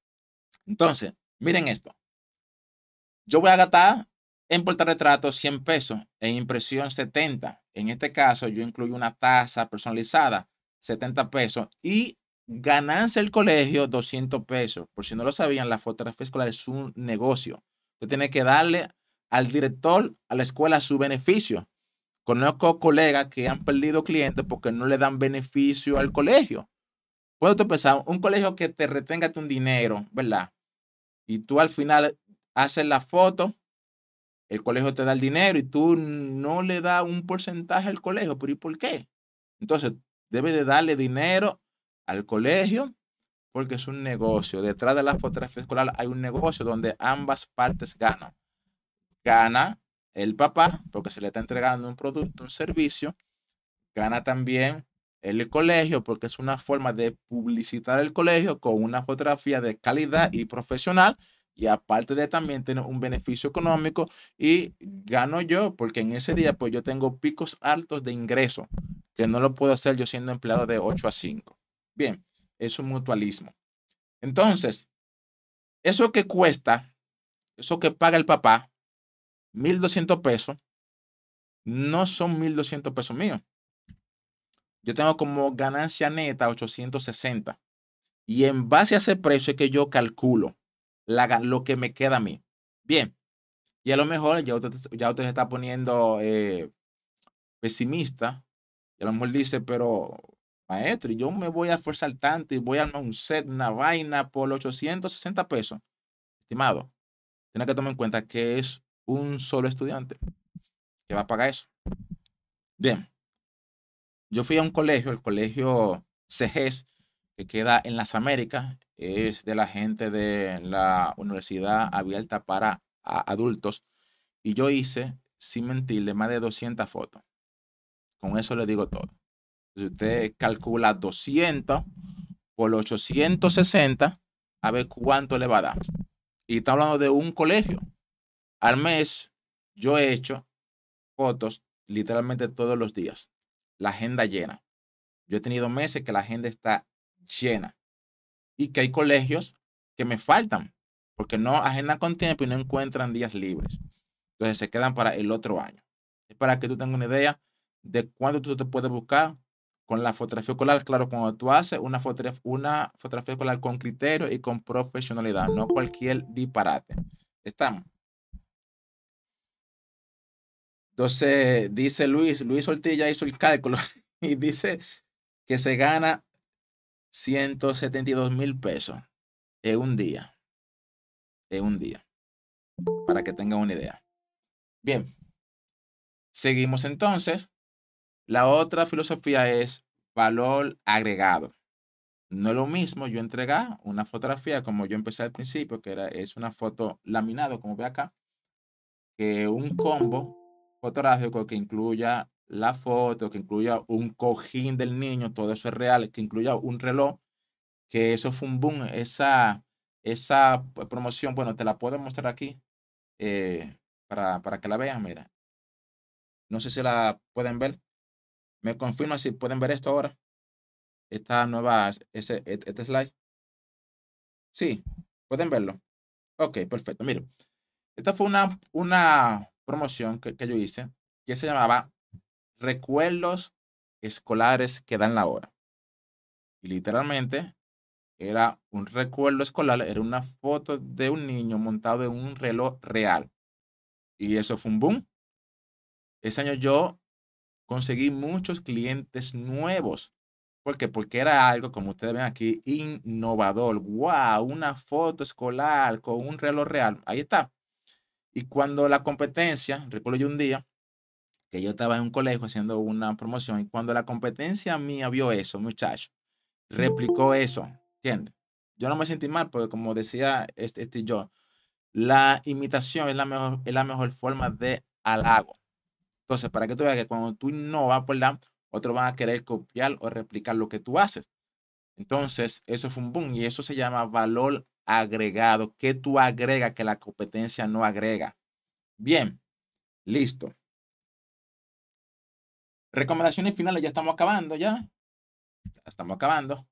Entonces, miren esto. Yo voy a gastar en portarretrato 100 pesos, en impresión 70. En este caso, yo incluyo una tasa personalizada, 70 pesos, y ganancia el colegio, 200 pesos. Por si no lo sabían, la fotografía escolar es un negocio. Usted tiene que darle al director, a la escuela, su beneficio. Conozco colegas que han perdido clientes porque no le dan beneficio al colegio. Puedo pensar, un colegio que te retenga tu dinero, ¿verdad? Y tú al final haces la foto, el colegio te da el dinero y tú no le das un porcentaje al colegio, pero ¿y por qué? Entonces, debe de darle dinero al colegio porque es un negocio. Detrás de la fotografía escolar hay un negocio donde ambas partes ganan. Gana el papá, porque se le está entregando un producto, un servicio, gana también el colegio, porque es una forma de publicitar el colegio con una fotografía de calidad y profesional, y aparte de también tener un beneficio económico, y gano yo, porque en ese día, pues yo tengo picos altos de ingreso, que no lo puedo hacer yo siendo empleado de 8 a 5. Bien, es un mutualismo. Entonces, eso que cuesta, eso que paga el papá, 1.200 pesos no son 1.200 pesos míos. Yo tengo como ganancia neta 860. Y en base a ese precio es que yo calculo la, lo que me queda a mí. Bien. Y a lo mejor ya usted, se está poniendo eh, pesimista. Y a lo mejor dice, pero maestro, yo me voy a esforzar tanto y voy a armar un set, una vaina por 860 pesos. Estimado, tiene que tomar en cuenta que es un solo estudiante que va a pagar eso. Bien, yo fui a un colegio, el colegio CGS, que queda en las Américas, es de la gente de la Universidad Abierta para Adultos, y yo hice, sin mentirle, más de 200 fotos. Con eso le digo todo. Si usted calcula 200 por 860, a ver cuánto le va a dar. Y está hablando de un colegio, al mes, yo he hecho fotos literalmente todos los días. La agenda llena. Yo he tenido meses que la agenda está llena y que hay colegios que me faltan porque no agendan con tiempo y no encuentran días libres. Entonces se quedan para el otro año. Es para que tú tengas una idea de cuándo tú te puedes buscar con la fotografía escolar. Claro, cuando tú haces una, fotografía, una fotografía escolar con criterio y con profesionalidad, no cualquier disparate. Estamos. Entonces, dice Luis, Luis Ortiz ya hizo el cálculo <laughs> y dice que se gana 172 mil pesos en un día. En un día. Para que tengan una idea. Bien. Seguimos entonces. La otra filosofía es valor agregado. No es lo mismo yo entregar una fotografía como yo empecé al principio, que era, es una foto laminado, como ve acá, que un combo fotográfico que incluya la foto, que incluya un cojín del niño, todo eso es real, que incluya un reloj, que eso fue un boom, esa, esa promoción, bueno, te la puedo mostrar aquí eh, para, para que la veas, mira. No sé si la pueden ver. Me confirma si pueden ver esto ahora. Esta nueva, ese, e, este slide. Sí, pueden verlo. Ok, perfecto. Miren, esta fue una, una, promoción que, yo hice que se llamaba Recuerdos escolares que dan la hora. Y literalmente era un recuerdo escolar, era una foto de un niño montado en un reloj real. Y eso fue un boom. Ese año yo conseguí muchos clientes nuevos. ¿Por qué? Porque era algo, como ustedes ven aquí, innovador. ¡Wow! Una foto escolar con un reloj real. Ahí está. Y cuando la competencia, recuerdo yo un día que yo estaba en un colegio haciendo una promoción y cuando la competencia mía vio eso, muchacho, replicó eso, ¿entiendes? Yo no me sentí mal porque como decía este, este yo, la imitación es la mejor, es la mejor forma de halago. Entonces, para que tú veas que cuando tú innovas, la, Otros van a querer copiar o replicar lo que tú haces. Entonces, eso fue un boom y eso se llama valor agregado, que tú agregas que la competencia no agrega. Bien, listo. Recomendaciones finales, ya estamos acabando, ya. ya estamos acabando.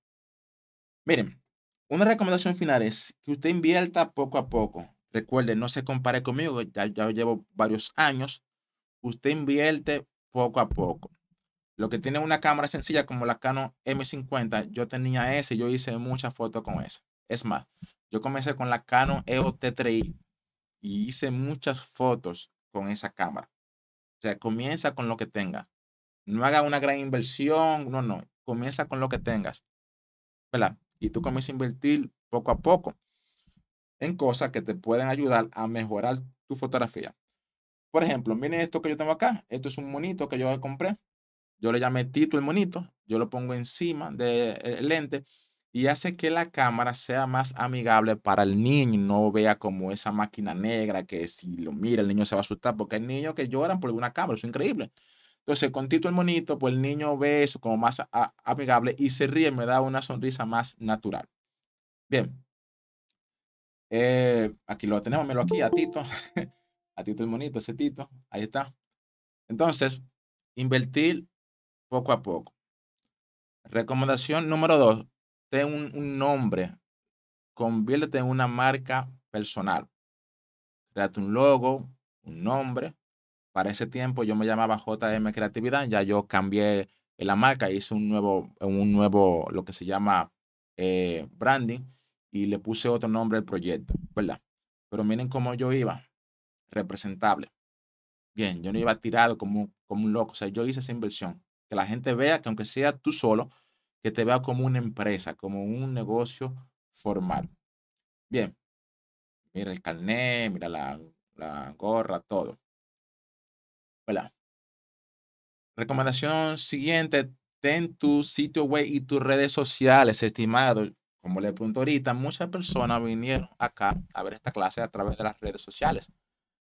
Miren, una recomendación final es que usted invierta poco a poco. Recuerde, no se compare conmigo, ya, llevo varios años. Usted invierte poco a poco. Lo que tiene una cámara sencilla como la Canon M50, yo tenía ese, yo hice muchas fotos con esa. Es más, yo comencé con la Canon EOS T3i y hice muchas fotos con esa cámara. O sea, comienza con lo que tengas. No haga una gran inversión, no, no. Comienza con lo que tengas. ¿Verdad? Y tú comienzas a invertir poco a poco en cosas que te pueden ayudar a mejorar tu fotografía. Por ejemplo, miren esto que yo tengo acá. Esto es un monito que yo compré. Yo le llamé Tito el monito. Yo lo pongo encima del eh, lente y hace que la cámara sea más amigable para el niño, no vea como esa máquina negra que si lo mira el niño se va a asustar, porque hay niños que lloran por alguna cámara, es increíble. Entonces, con Tito el Monito, pues el niño ve eso como más amigable y se ríe, me da una sonrisa más natural. Bien. Eh, aquí lo tenemos, Melo aquí, a Tito. <laughs> a Tito el Monito, ese Tito. Ahí está. Entonces, invertir poco a poco. Recomendación número dos, un, nombre, conviértete en una marca personal. Créate un logo, un nombre. Para ese tiempo yo me llamaba JM Creatividad, ya yo cambié la marca, hice un nuevo, un nuevo lo que se llama eh, branding y le puse otro nombre al proyecto, ¿verdad? Pero miren cómo yo iba, representable. Bien, yo no iba tirado como, como un loco, o sea, yo hice esa inversión, que la gente vea que aunque sea tú solo, que te vea como una empresa, como un negocio formal. Bien, mira el carnet, mira la, la gorra, todo. Hola. Recomendación siguiente, ten tu sitio web y tus redes sociales, estimado. Como le pregunto ahorita, muchas personas vinieron acá a ver esta clase a través de las redes sociales.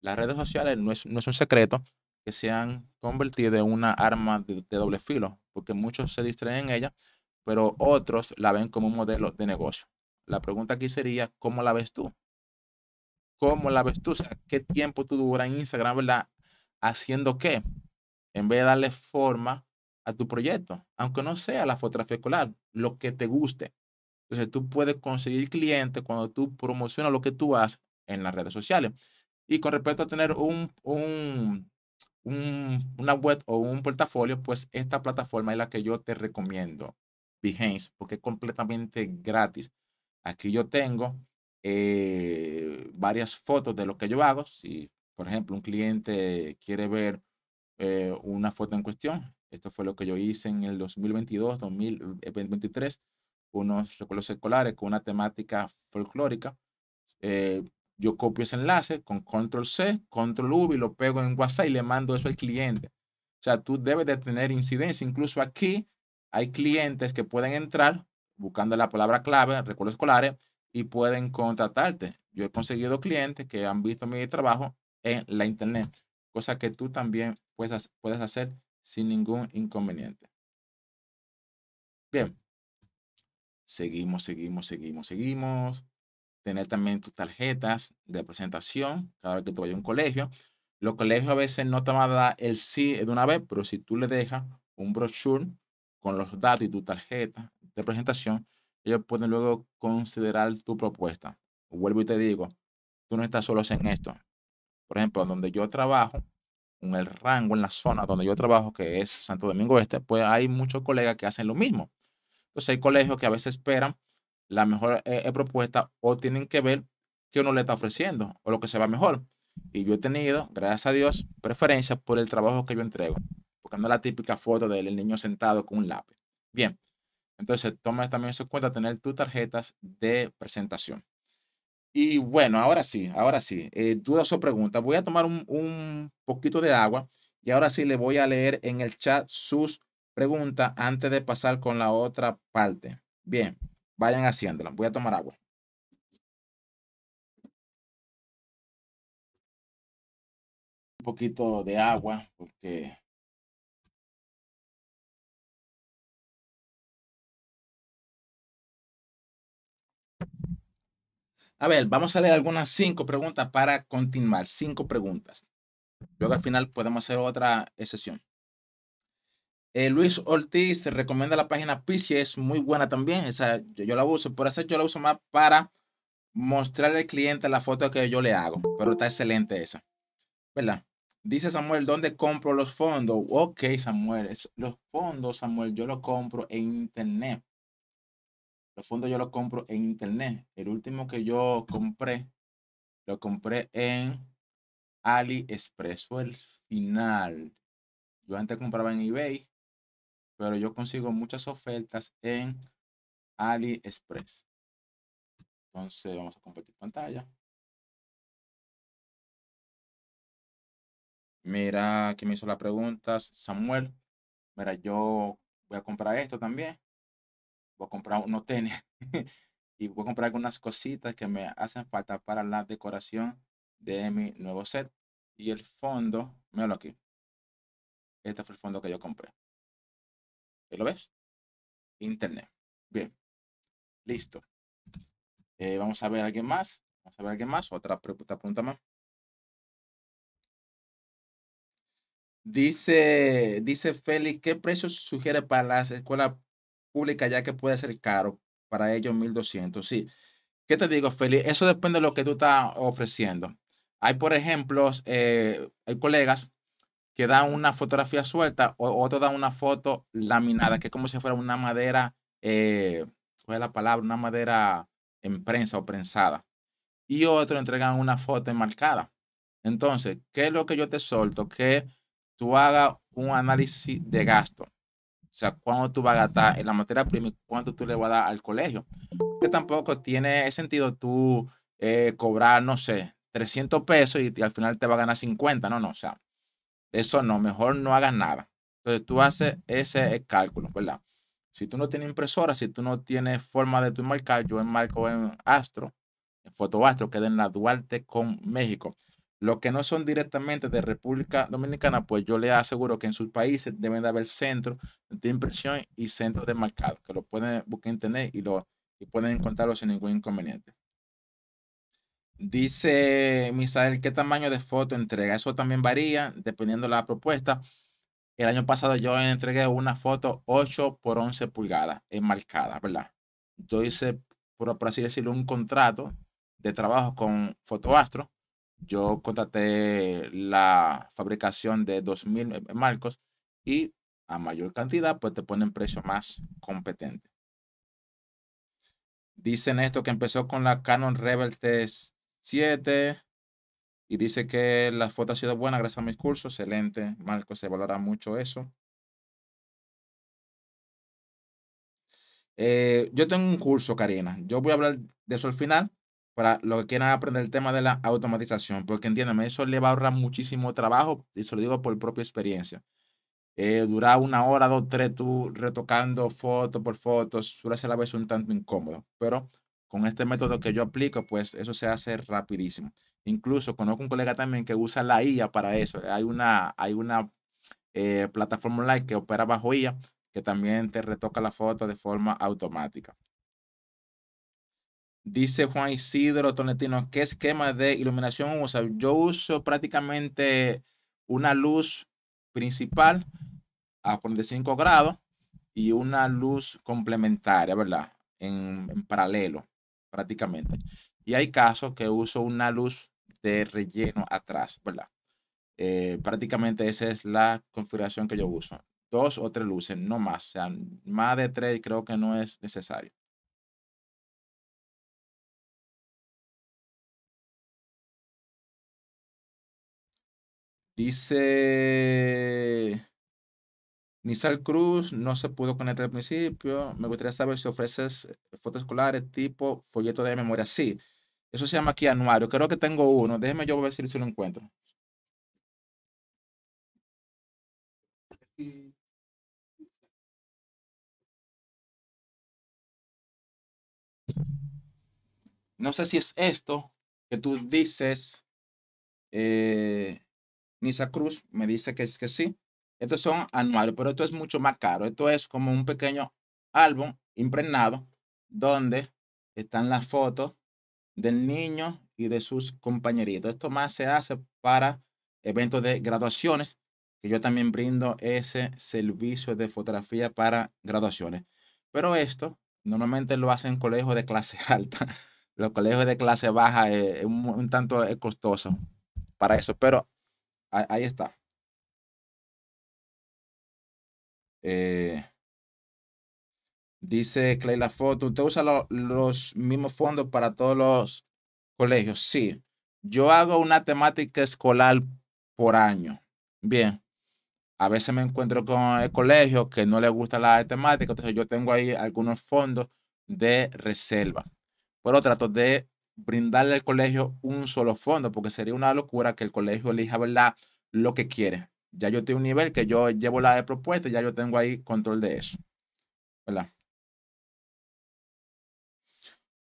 Las redes sociales no es, no es un secreto que se han convertido en una arma de, de doble filo, porque muchos se distraen en ella pero otros la ven como un modelo de negocio. La pregunta aquí sería, ¿cómo la ves tú? ¿Cómo la ves tú? O ¿qué tiempo tú duras en Instagram, verdad? Haciendo qué? En vez de darle forma a tu proyecto, aunque no sea la fotografía escolar, lo que te guste. Entonces tú puedes conseguir clientes cuando tú promocionas lo que tú haces en las redes sociales. Y con respecto a tener un, un, un, una web o un portafolio, pues esta plataforma es la que yo te recomiendo. Behance porque es completamente gratis. Aquí yo tengo eh, varias fotos de lo que yo hago. Si, por ejemplo, un cliente quiere ver eh, una foto en cuestión, esto fue lo que yo hice en el 2022, 2023, eh, unos recuerdos escolares con una temática folclórica. yo copio ese enlace con control C, control V y lo pego en WhatsApp y le mando eso al cliente. O sea, tú debes de tener incidencia. Incluso aquí hay clientes que pueden entrar buscando la palabra clave, recuerdos escolares, y pueden contratarte. Yo he conseguido clientes que han visto mi trabajo en la internet, cosa que tú también puedes, puedes hacer sin ningún inconveniente. Bien, seguimos, seguimos, seguimos, seguimos. Tener también tus tarjetas de presentación cada vez que tú vayas a un colegio. Los colegios a veces no te van a dar el sí de una vez, pero si tú le dejas un brochure con los datos y tu tarjeta de presentación, ellos pueden luego considerar tu propuesta. Vuelvo y te digo, tú no estás solo en esto. Por ejemplo, donde yo trabajo, en el rango, en la zona donde yo trabajo, que es Santo Domingo Este, pues hay muchos colegas que hacen lo mismo. Entonces hay colegios que a veces esperan la mejor eh, eh, propuesta o tienen que ver qué uno le está ofreciendo o lo que se va mejor. Y yo he tenido, gracias a Dios, preferencia por el trabajo que yo entrego porque no es la típica foto del niño sentado con un lápiz. Bien, entonces toma también eso en cuenta tener tus tarjetas de presentación. Y bueno, ahora sí, ahora sí, dudas eh, o preguntas. Voy a tomar un, un poquito de agua y ahora sí le voy a leer en el chat sus preguntas antes de pasar con la otra parte. Bien, vayan haciéndola. Voy a tomar agua. Un poquito de agua porque A ver, vamos a leer algunas cinco preguntas para continuar. Cinco preguntas. Luego al final podemos hacer otra sesión. Eh, Luis Ortiz recomienda la página PC. es muy buena también. Esa, yo, la uso, por eso yo la uso más para mostrarle al cliente la foto que yo le hago. Pero está excelente esa. ¿Verdad? Dice Samuel, ¿dónde compro los fondos? Ok, Samuel, los fondos, Samuel, yo los compro en internet. Los fondos yo los compro en internet. El último que yo compré, lo compré en AliExpress. Fue el final. Yo antes compraba en eBay, pero yo consigo muchas ofertas en AliExpress. Entonces vamos a compartir pantalla. Mira que me hizo las preguntas Samuel. Mira, yo voy a comprar esto también comprar unos tenis <laughs> y voy a comprar algunas cositas que me hacen falta para la decoración de mi nuevo set. Y el fondo, míralo aquí. Este fue el fondo que yo compré. y ¿Lo ves? Internet. Bien. Listo. Eh, vamos a ver alguien más. Vamos a ver a alguien más. Otra pregunta, más. Dice, dice Félix, ¿qué precios sugiere para las escuelas pública ya que puede ser caro para ellos 1200. Sí. ¿Qué te digo, Feli? Eso depende de lo que tú estás ofreciendo. Hay, por ejemplo, eh, hay colegas que dan una fotografía suelta o otro da una foto laminada, que es como si fuera una madera, eh, ¿cuál es la palabra? Una madera en prensa o prensada. Y otro entregan una foto enmarcada. Entonces, ¿qué es lo que yo te solto? Que tú hagas un análisis de gasto. O sea, cuánto tú vas a gastar en la materia prima y cuánto tú le vas a dar al colegio. Que tampoco tiene sentido tú eh, cobrar, no sé, 300 pesos y, al final te va a ganar 50. No, no, o sea, eso no, mejor no hagas nada. Entonces tú haces ese cálculo, ¿verdad? Si tú no tienes impresora, si tú no tienes forma de tu marca, yo enmarco en Astro, en Fotoastro, que es en la Duarte con México. Los que no son directamente de República Dominicana, pues yo les aseguro que en sus países deben de haber centros de impresión y centros de marcado que lo pueden buscar en internet y, lo, pueden encontrarlo sin ningún inconveniente. Dice Misael, ¿qué tamaño de foto entrega? Eso también varía dependiendo de la propuesta. El año pasado yo entregué una foto 8 por 11 pulgadas enmarcada, ¿verdad? Yo hice, por así decirlo, un contrato de trabajo con Fotoastro yo contraté la fabricación de 2.000 eh, marcos y a mayor cantidad, pues te ponen precio más competente. Dicen esto que empezó con la Canon Rebel T7 y dice que la foto ha sido buena gracias a mis cursos. Excelente, Marcos, se valora mucho eso. Eh, yo tengo un curso, Karina. Yo voy a hablar de eso al final, para los que quieran aprender el tema de la automatización, porque entiéndeme, eso le va a ahorrar muchísimo trabajo, y se lo digo por propia experiencia. Eh, durar una hora, dos, tres, tú retocando foto por foto, suele ser a veces un tanto incómodo, pero con este método que yo aplico, pues eso se hace rapidísimo. Incluso conozco un colega también que usa la IA para eso. Hay una, hay una eh, plataforma online que opera bajo IA que también te retoca la foto de forma automática. Dice Juan Isidro Tonetino, ¿qué esquema de iluminación usa? yo uso prácticamente una luz principal a 45 grados y una luz complementaria, ¿verdad? En, paralelo, prácticamente. Y hay casos que uso una luz de relleno atrás, ¿verdad? Eh, prácticamente esa es la configuración que yo uso. Dos o tres luces, no más. O sea, más de tres creo que no es necesario. Dice Nisal Cruz, no se pudo conectar al principio. Me gustaría saber si ofreces eh, fotos escolares tipo folleto de memoria. Sí, eso se llama aquí anuario. Creo que tengo uno. Déjeme yo ver si, si lo encuentro. No sé si es esto que tú dices. Eh, Nisa Cruz me dice que es que sí. Estos son anuales, pero esto es mucho más caro. Esto es como un pequeño álbum impregnado donde están las fotos del niño y de sus compañeritos. Esto más se hace para eventos de graduaciones, que yo también brindo ese servicio de fotografía para graduaciones. Pero esto normalmente lo hacen colegios de clase <laughs> alta. Los colegios de clase baja es un, un tanto costoso para eso. Pero Ahí, está. Eh, dice Clay la foto. ¿Usted usa los mismos fondos para todos los colegios? Sí. Yo hago una temática escolar por año. Bien. A veces me encuentro con el colegio que no le gusta la temática, entonces yo tengo ahí algunos fondos de reserva. Pero trato de brindarle al colegio un solo fondo, porque sería una locura que el colegio elija, ¿verdad? Lo que quiere. Ya yo tengo un nivel que yo llevo la de propuesta, ya yo tengo ahí control de eso. ¿Verdad?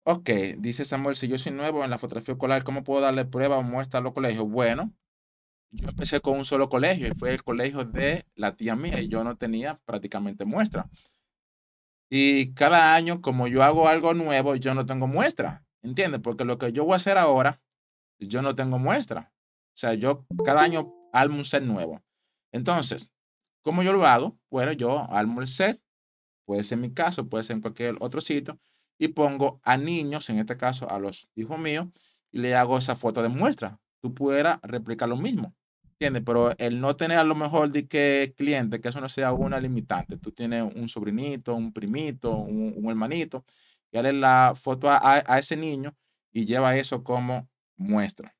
Ok, dice Samuel, si yo soy nuevo en la fotografía escolar, ¿cómo puedo darle prueba o muestra a los colegios? Bueno, yo empecé con un solo colegio y fue el colegio de la tía mía y yo no tenía prácticamente muestra. Y cada año, como yo hago algo nuevo, yo no tengo muestra. ¿Entiendes? Porque lo que yo voy a hacer ahora, yo no tengo muestra. O sea, yo cada año armo un set nuevo. Entonces, ¿cómo yo lo hago? Bueno, yo armo el set, puede ser en mi caso, puede ser en cualquier otro sitio, y pongo a niños, en este caso a los hijos míos, y le hago esa foto de muestra. Tú pudieras replicar lo mismo. ¿Entiendes? Pero el no tener a lo mejor de que cliente, que eso no sea una limitante. Tú tienes un sobrinito, un primito, un hermanito, y dale la foto a, ese niño y lleva eso como muestra.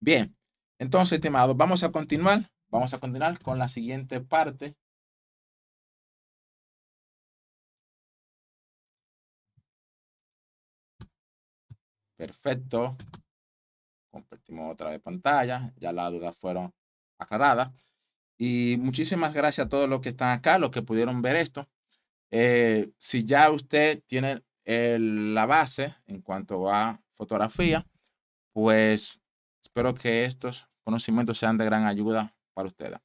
Bien, entonces, estimados, vamos a continuar. Vamos a continuar con la siguiente parte. Perfecto. Compartimos otra vez pantalla. Ya las dudas fueron aclaradas. Y muchísimas gracias a todos los que están acá, los que pudieron ver esto. Eh, si ya usted tiene la base en cuanto a fotografía, pues espero que estos conocimientos sean de gran ayuda para ustedes.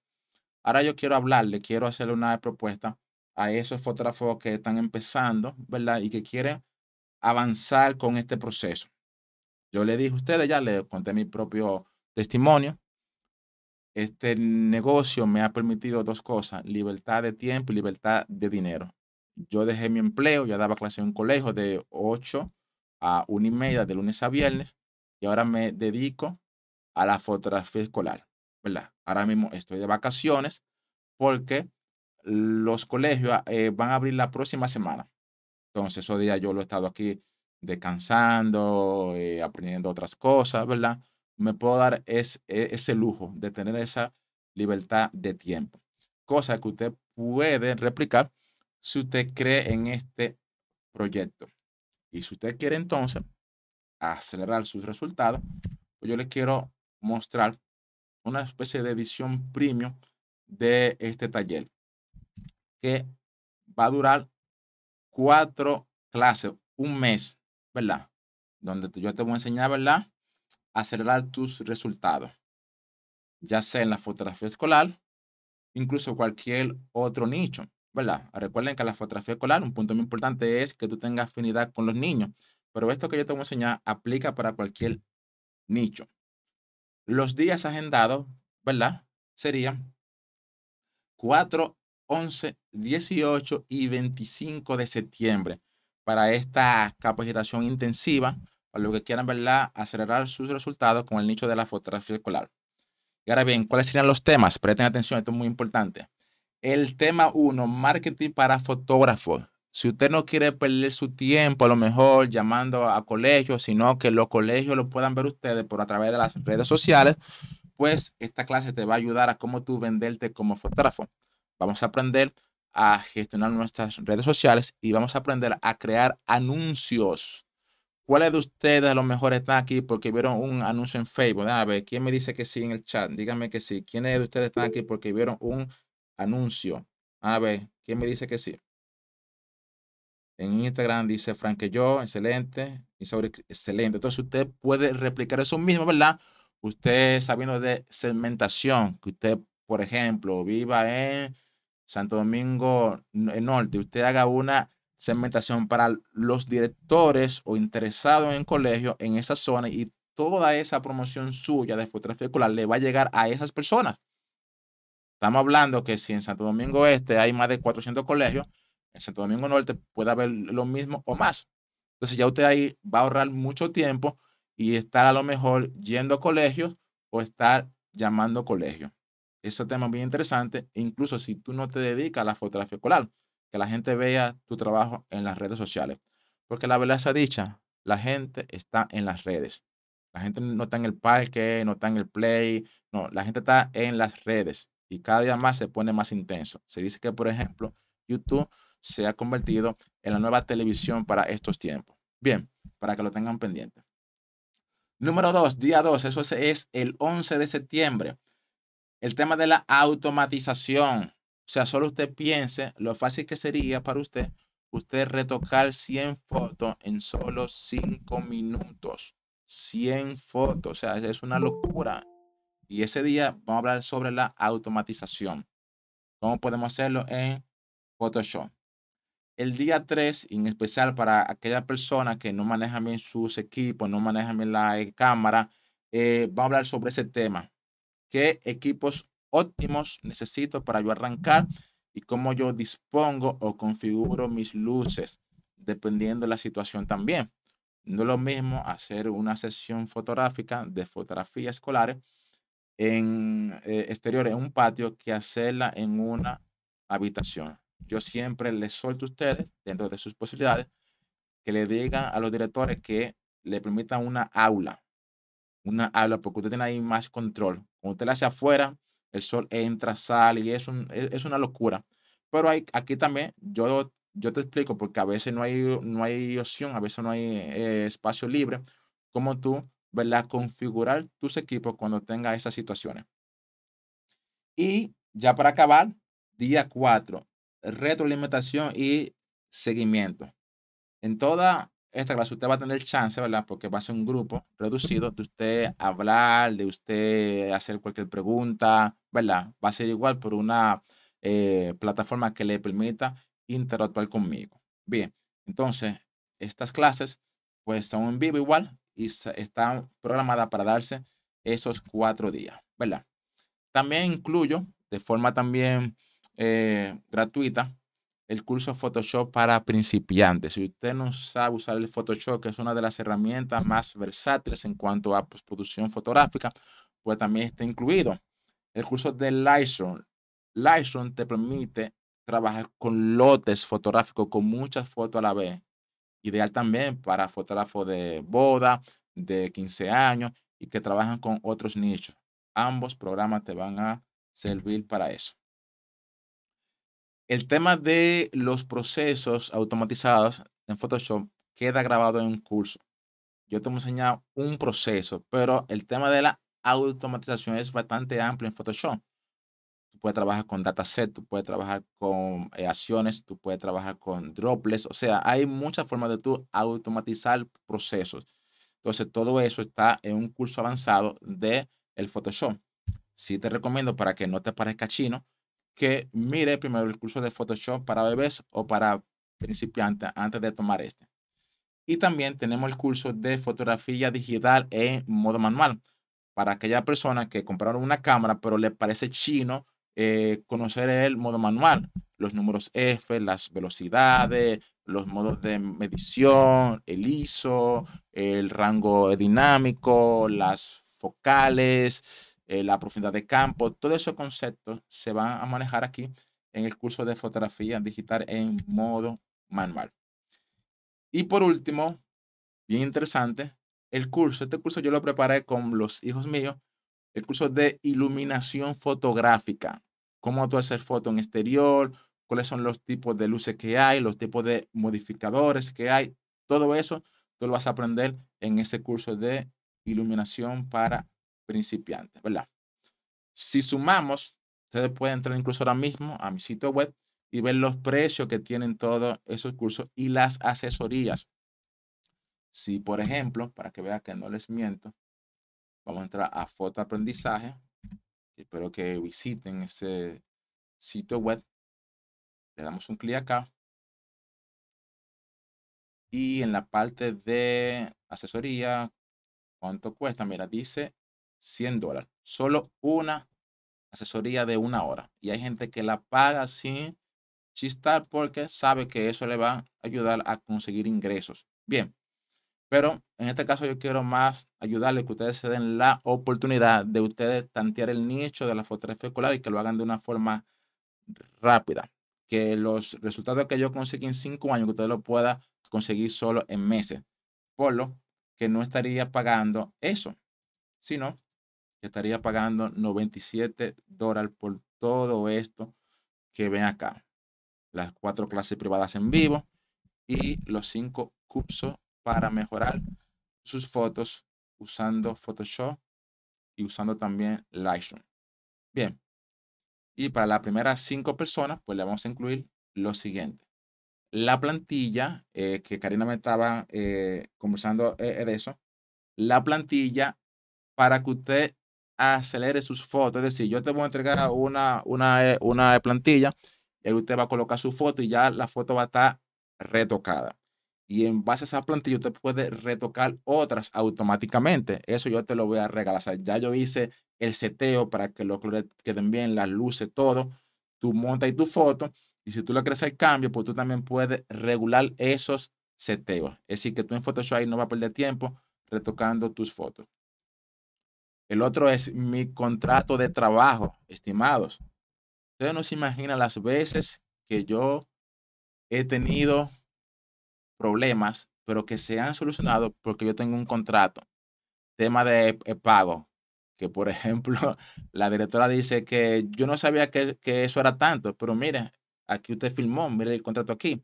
Ahora yo quiero hablarle, quiero hacerle una propuesta a esos fotógrafos que están empezando, ¿verdad? Y que quieren avanzar con este proceso. Yo le dije a ustedes, ya les conté mi propio testimonio. Este negocio me ha permitido dos cosas, libertad de tiempo y libertad de dinero yo dejé mi empleo, ya daba clases en un colegio de 8 a 1 y media de lunes a viernes y ahora me dedico a la fotografía escolar, ¿verdad? Ahora mismo estoy de vacaciones porque los colegios ah, eh, van a abrir la próxima semana. Entonces, esos días yo lo he estado aquí descansando, eh, aprendiendo otras cosas, ¿verdad? Me puedo dar e, ese lujo de tener esa libertad de tiempo, cosa que usted puede replicar si usted cree en este proyecto. Y si usted quiere entonces acelerar sus resultados, pues yo le quiero mostrar una especie de visión premium de este taller que va a durar cuatro clases, un mes, ¿verdad? Donde yo te voy a enseñar, ¿verdad? Acelerar tus resultados, ya sea en la fotografía escolar, incluso cualquier otro nicho. ¿verdad? Ah, recuerden que la fotografía escolar, un punto muy importante es que tú tengas afinidad con los niños, pero esto que yo te voy a enseñar aplica para cualquier nicho. Los días agendados, ¿verdad? Serían 4, 11, 18 y 25 de septiembre para esta capacitación intensiva, para los que quieran, ¿verdad?, acelerar sus resultados con el nicho de la fotografía escolar. Y ahora bien, ¿cuáles serían los temas? Presten atención, esto es muy importante el tema 1, marketing para fotógrafos. Si usted no quiere perder su tiempo, a lo mejor llamando a colegios, sino que los colegios lo puedan ver ustedes por a través de las redes sociales, pues esta clase te va a ayudar a cómo tú venderte como fotógrafo. Vamos a aprender a gestionar nuestras redes sociales y vamos a aprender a crear anuncios. ¿Cuáles de ustedes a lo mejor están aquí porque vieron un anuncio en Facebook? A ver, ¿quién me dice que sí en el chat? Díganme que sí. ¿Quiénes de ustedes están aquí porque vieron un Anuncio. A ver, ¿quién me dice que sí? En Instagram dice Frank que yo, excelente. excelente. Entonces usted puede replicar eso mismo, ¿verdad? Usted sabiendo de segmentación, que usted, por ejemplo, viva en Santo Domingo Norte, usted haga una segmentación para los directores o interesados en colegio en esa zona y toda esa promoción suya de fotografía escolar le va a llegar a esas personas. Estamos hablando que si en Santo Domingo Este hay más de 400 colegios, en Santo Domingo Norte puede haber lo mismo o más. Entonces ya usted ahí va a ahorrar mucho tiempo y estar a lo mejor yendo a colegios o estar llamando colegios. Ese tema es bien interesante, incluso si tú no te dedicas a la fotografía escolar, que la gente vea tu trabajo en las redes sociales. Porque la verdad es dicha, la gente está en las redes. La gente no está en el parque, no está en el play, no, la gente está en las redes y cada día más se pone más intenso. Se dice que, por ejemplo, YouTube se ha convertido en la nueva televisión para estos tiempos. Bien, para que lo tengan pendiente. Número 2, día 2, eso es el 11 de septiembre. El tema de la automatización. O sea, solo usted piense lo fácil que sería para usted, usted retocar 100 fotos en solo 5 minutos. 100 fotos, o sea, es una locura. Y ese día vamos a hablar sobre la automatización. ¿Cómo podemos hacerlo en Photoshop? El día 3, en especial para aquella persona que no manejan bien sus equipos, no manejan bien la eh, cámara, eh, va a hablar sobre ese tema. ¿Qué equipos óptimos necesito para yo arrancar y cómo yo dispongo o configuro mis luces, dependiendo de la situación también? No es lo mismo hacer una sesión fotográfica de fotografía escolar, en eh, exterior, en un patio, que hacerla en una habitación. Yo siempre les suelto a ustedes, dentro de sus posibilidades, que le digan a los directores que le permitan una aula. Una aula, porque usted tiene ahí más control. Cuando usted la hace afuera, el sol entra, sale y es, e, es, una locura. Pero hay, aquí también yo, yo te explico, porque a veces no hay, no hay opción, a veces no hay eh, espacio libre, como tú ¿verdad? Configurar tus equipos cuando tenga esas situaciones. Y ya para acabar, día 4, retroalimentación y seguimiento. En toda esta clase usted va a tener chance, ¿verdad? Porque va a ser un grupo reducido de usted hablar, de usted hacer cualquier pregunta, ¿verdad? Va a ser igual por una eh, plataforma que le permita interactuar conmigo. Bien, entonces, estas clases pues son en vivo igual, y está programada para darse esos cuatro días, ¿verdad? También incluyo de forma también eh, gratuita el curso Photoshop para principiantes. Si usted no sabe usar el Photoshop, que es una de las herramientas más versátiles en cuanto a postproducción fotográfica, pues también está incluido. El curso de Lightroom. Lightroom te permite trabajar con lotes fotográficos, con muchas fotos a la vez, ideal también para fotógrafos de boda, de 15 años y que trabajan con otros nichos. Ambos programas te van a servir para eso. El tema de los procesos automatizados en Photoshop queda grabado en un curso. Yo te voy a un proceso, pero el tema de la automatización es bastante amplio en Photoshop puedes trabajar con dataset, tú puedes trabajar con eh, acciones, tú puedes trabajar con droplets, o sea, hay muchas formas de tú automatizar procesos. Entonces, todo eso está en un curso avanzado de el Photoshop. Sí te recomiendo para que no te parezca chino que mire primero el curso de Photoshop para bebés o para principiantes antes de tomar este. Y también tenemos el curso de fotografía digital en modo manual para aquella persona que compraron una cámara pero le parece chino eh, conocer el modo manual, los números F, las velocidades, los modos de medición, el ISO, el rango dinámico, las focales, eh, la profundidad de campo, todos esos conceptos se van a manejar aquí en el curso de fotografía digital en modo manual. Y por último, bien interesante, el curso, este curso yo lo preparé con los hijos míos, el curso de iluminación fotográfica cómo tú hacer foto en exterior, cuáles son los tipos de luces que hay, los tipos de modificadores que hay, todo eso tú lo vas a aprender en ese curso de iluminación para principiantes, ¿verdad? Si sumamos, ustedes pueden entrar incluso ahora mismo a mi sitio web y ver los precios que tienen todos esos cursos y las asesorías. Si, por ejemplo, para que vean que no les miento, vamos a entrar a foto fotoaprendizaje. Espero que visiten ese sitio web. Le damos un clic acá. Y en la parte de asesoría, ¿cuánto cuesta? Mira, dice 100 dólares. Solo una asesoría de una hora. Y hay gente que la paga sin chistar porque sabe que eso le va a ayudar a conseguir ingresos. Bien, pero en este caso yo quiero más ayudarles que ustedes se den la oportunidad de ustedes tantear el nicho de la fotografía escolar y que lo hagan de una forma rápida. Que los resultados que yo conseguí en cinco años, que ustedes lo puedan conseguir solo en meses. Por lo que no estaría pagando eso, sino que estaría pagando 97 dólares por todo esto que ven acá. Las cuatro clases privadas en vivo y los cinco cursos para mejorar sus fotos usando Photoshop y usando también Lightroom. Bien, y para las primeras cinco personas, pues le vamos a incluir lo siguiente. La plantilla, eh, que Karina me estaba eh, conversando eh, de eso, la plantilla para que usted acelere sus fotos. Es decir, yo te voy a entregar una, una, una plantilla y usted va a colocar su foto y ya la foto va a estar retocada y en base a esa plantilla te puede retocar otras automáticamente. Eso yo te lo voy a regalar. ya yo hice el seteo para que los colores queden bien, las luces, todo. Tú monta y tu foto y si tú le crees el cambio, pues tú también puedes regular esos seteos. Es decir, que tú en Photoshop no vas a perder tiempo retocando tus fotos. El otro es mi contrato de trabajo, estimados. Ustedes no se imaginan las veces que yo he tenido problemas, pero que se han solucionado porque yo tengo un contrato. Tema de eh, pago, que por <laughs> ejemplo, la directora dice que yo no sabía que, eso era tanto, pero mire, aquí usted filmó mire el contrato aquí.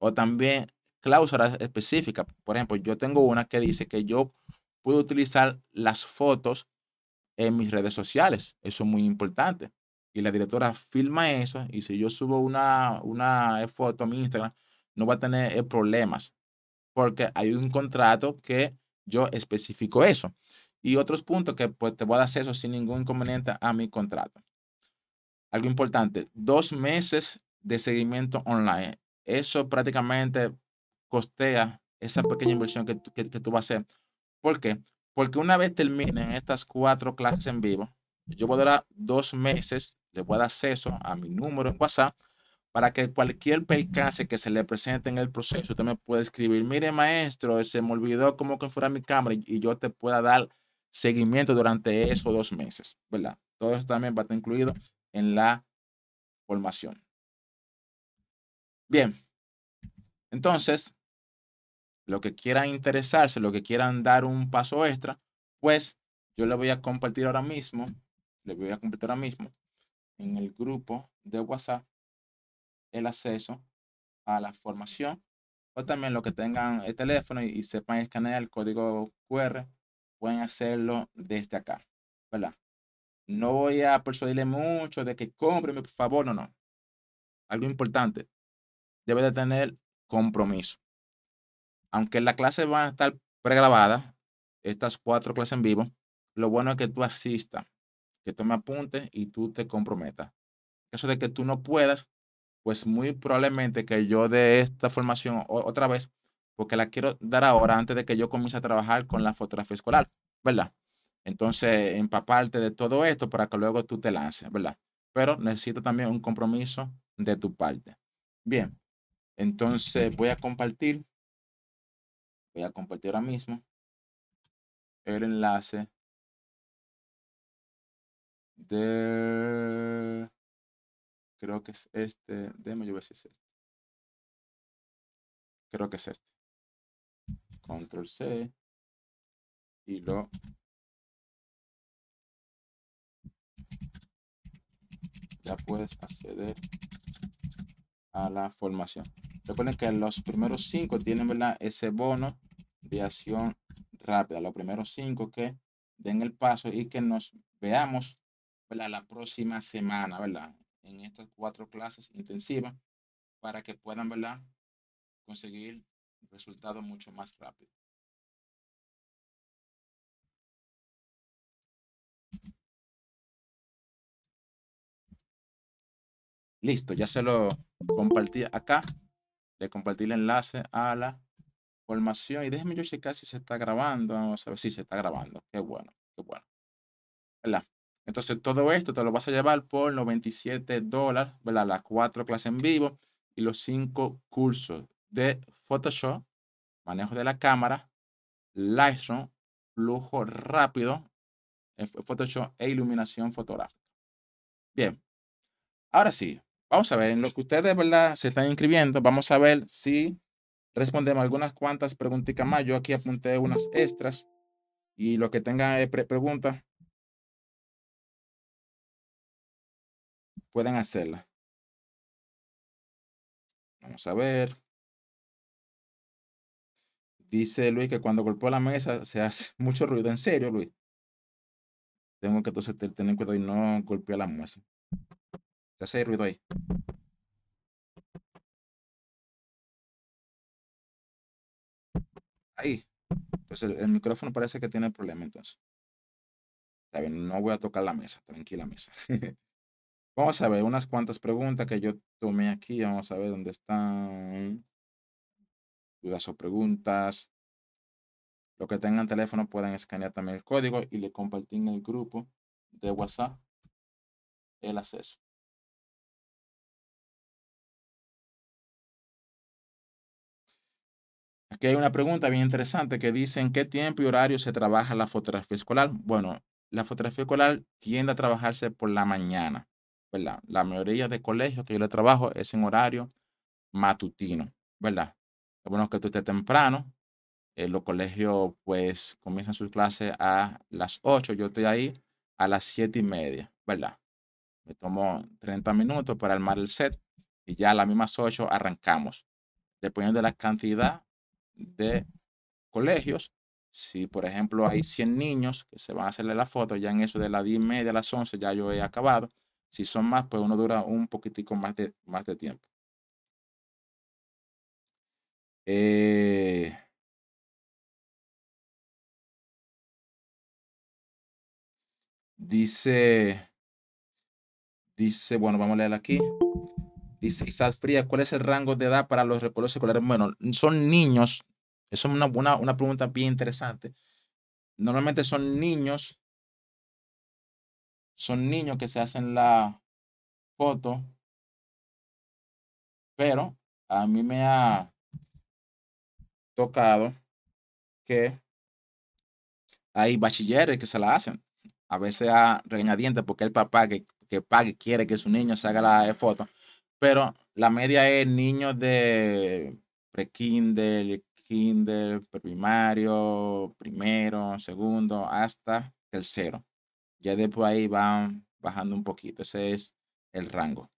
O también cláusulas específicas. Por ejemplo, yo tengo una que dice que yo puedo utilizar las fotos en mis redes sociales. Eso es muy importante. Y la directora filma eso. Y si yo subo una, una foto a mi Instagram, no va a tener eh, problemas porque hay un contrato que yo especifico eso. Y otros puntos que pues, te voy a dar acceso sin ningún inconveniente a mi contrato. Algo importante, dos meses de seguimiento online. Eso prácticamente costea esa pequeña inversión que, que tú vas a hacer. ¿Por qué? Porque una vez terminen estas cuatro clases en vivo, yo voy a dar dos meses, le voy a dar acceso a mi número en WhatsApp para que cualquier percance que se le presente en el proceso, usted me puede escribir, mire maestro, se me olvidó que fuera mi cámara y yo te pueda dar seguimiento durante esos dos meses, ¿verdad? Todo eso también va a estar incluido en la formación. Bien, entonces, lo que quieran interesarse, lo que quieran dar un paso extra, pues yo le voy a compartir ahora mismo, le voy a compartir ahora mismo en el grupo de WhatsApp el acceso a la formación o también los que tengan el teléfono y, sepan escanear el código QR pueden hacerlo desde acá, ¿verdad? No voy a persuadirle mucho de que cómpreme, por favor, no, no. Algo importante, debe de tener compromiso. Aunque las clases van a estar pregrabadas, estas cuatro clases en vivo, lo bueno es que tú asistas, que tome apuntes y tú te comprometas. En caso de que tú no puedas, pues muy probablemente que yo dé esta formación otra vez, porque la quiero dar ahora antes de que yo comience a trabajar con la fotografía escolar, ¿verdad? Entonces, empaparte de todo esto para que luego tú te lances, ¿verdad? Pero necesito también un compromiso de tu parte. Bien, entonces voy a compartir, voy a compartir ahora mismo el enlace de creo que es este. Déjame yo ver si es este. Creo que es este. Control C. Y lo ya puedes acceder a la formación. Recuerden que los primeros cinco tienen ¿verdad? ese bono de acción rápida. Los primeros cinco que den el paso y que nos veamos ¿verdad? la próxima semana, ¿verdad? en estas cuatro clases intensivas para que puedan ¿verdad? conseguir resultados mucho más rápido. Listo, ya se lo compartí acá. Le compartí el enlace a la formación. Y déjeme yo checar si se está grabando. Vamos a ver si se está grabando. Qué bueno, qué bueno. hola entonces, todo esto te lo vas a llevar por 97 dólares, ¿verdad? Las cuatro clases en vivo y los cinco cursos de Photoshop, manejo de la cámara, Lightroom, flujo rápido, eh, Photoshop e iluminación fotográfica. Bien, ahora sí, vamos a ver, en lo que ustedes, ¿verdad? Se están inscribiendo, vamos a ver si respondemos algunas cuantas preguntitas más. Yo aquí apunté unas extras y lo que tengan eh, preguntas, Pueden hacerla. Vamos a ver. Dice Luis que cuando golpeó la mesa se hace <laughs> mucho ruido. ¿En serio, Luis? Tengo que entonces tener cuidado y no golpear la mesa. Se hace ruido ahí. Ahí. Entonces el micrófono parece que tiene problema entonces. Está bien, no voy a tocar la mesa. Tranquila mesa. <laughs> Vamos a ver unas cuantas preguntas que yo tomé aquí. Vamos a ver dónde están. Dudas o preguntas. Los que tengan teléfono pueden escanear también el código y le compartir en el grupo de WhatsApp el acceso. Aquí hay una pregunta bien interesante que dice, ¿en qué tiempo y horario se trabaja la fotografía escolar? Bueno, la fotografía escolar tiende a trabajarse por la mañana. Pues, la mayoría de colegios que yo le trabajo es en horario matutino, ¿verdad? Es bueno que tú estés temprano. Eh, los colegios, pues, comienzan sus clases a las 8. Yo estoy ahí a las 7 y media, ¿verdad? Me tomo 30 minutos para armar el set y ya a las mismas 8 arrancamos. Dependiendo de la cantidad de colegios, si por ejemplo hay 100 niños que se van a hacerle la foto, ya en eso de las 10 y media a las 11 ya yo he acabado. Si son más, pues uno dura un poquitico más de, más de tiempo. Eh dice, dice, bueno, vamos a leer aquí. Dice Isaac Fría, ¿cuál es el rango de edad para los repolos escolares? Bueno, son niños. Eso es una, una, una pregunta bien interesante. Normalmente son niños son niños que se hacen la foto, pero a mí me ha tocado que hay bachilleres que se la hacen, a veces a regañadientes porque el papá que, que pague quiere que su niño se haga la foto, pero la media es niños de pre-kinder, kinder, primario, primero, segundo, hasta tercero. Ya después ahí van bajando un poquito. Ese es el rango.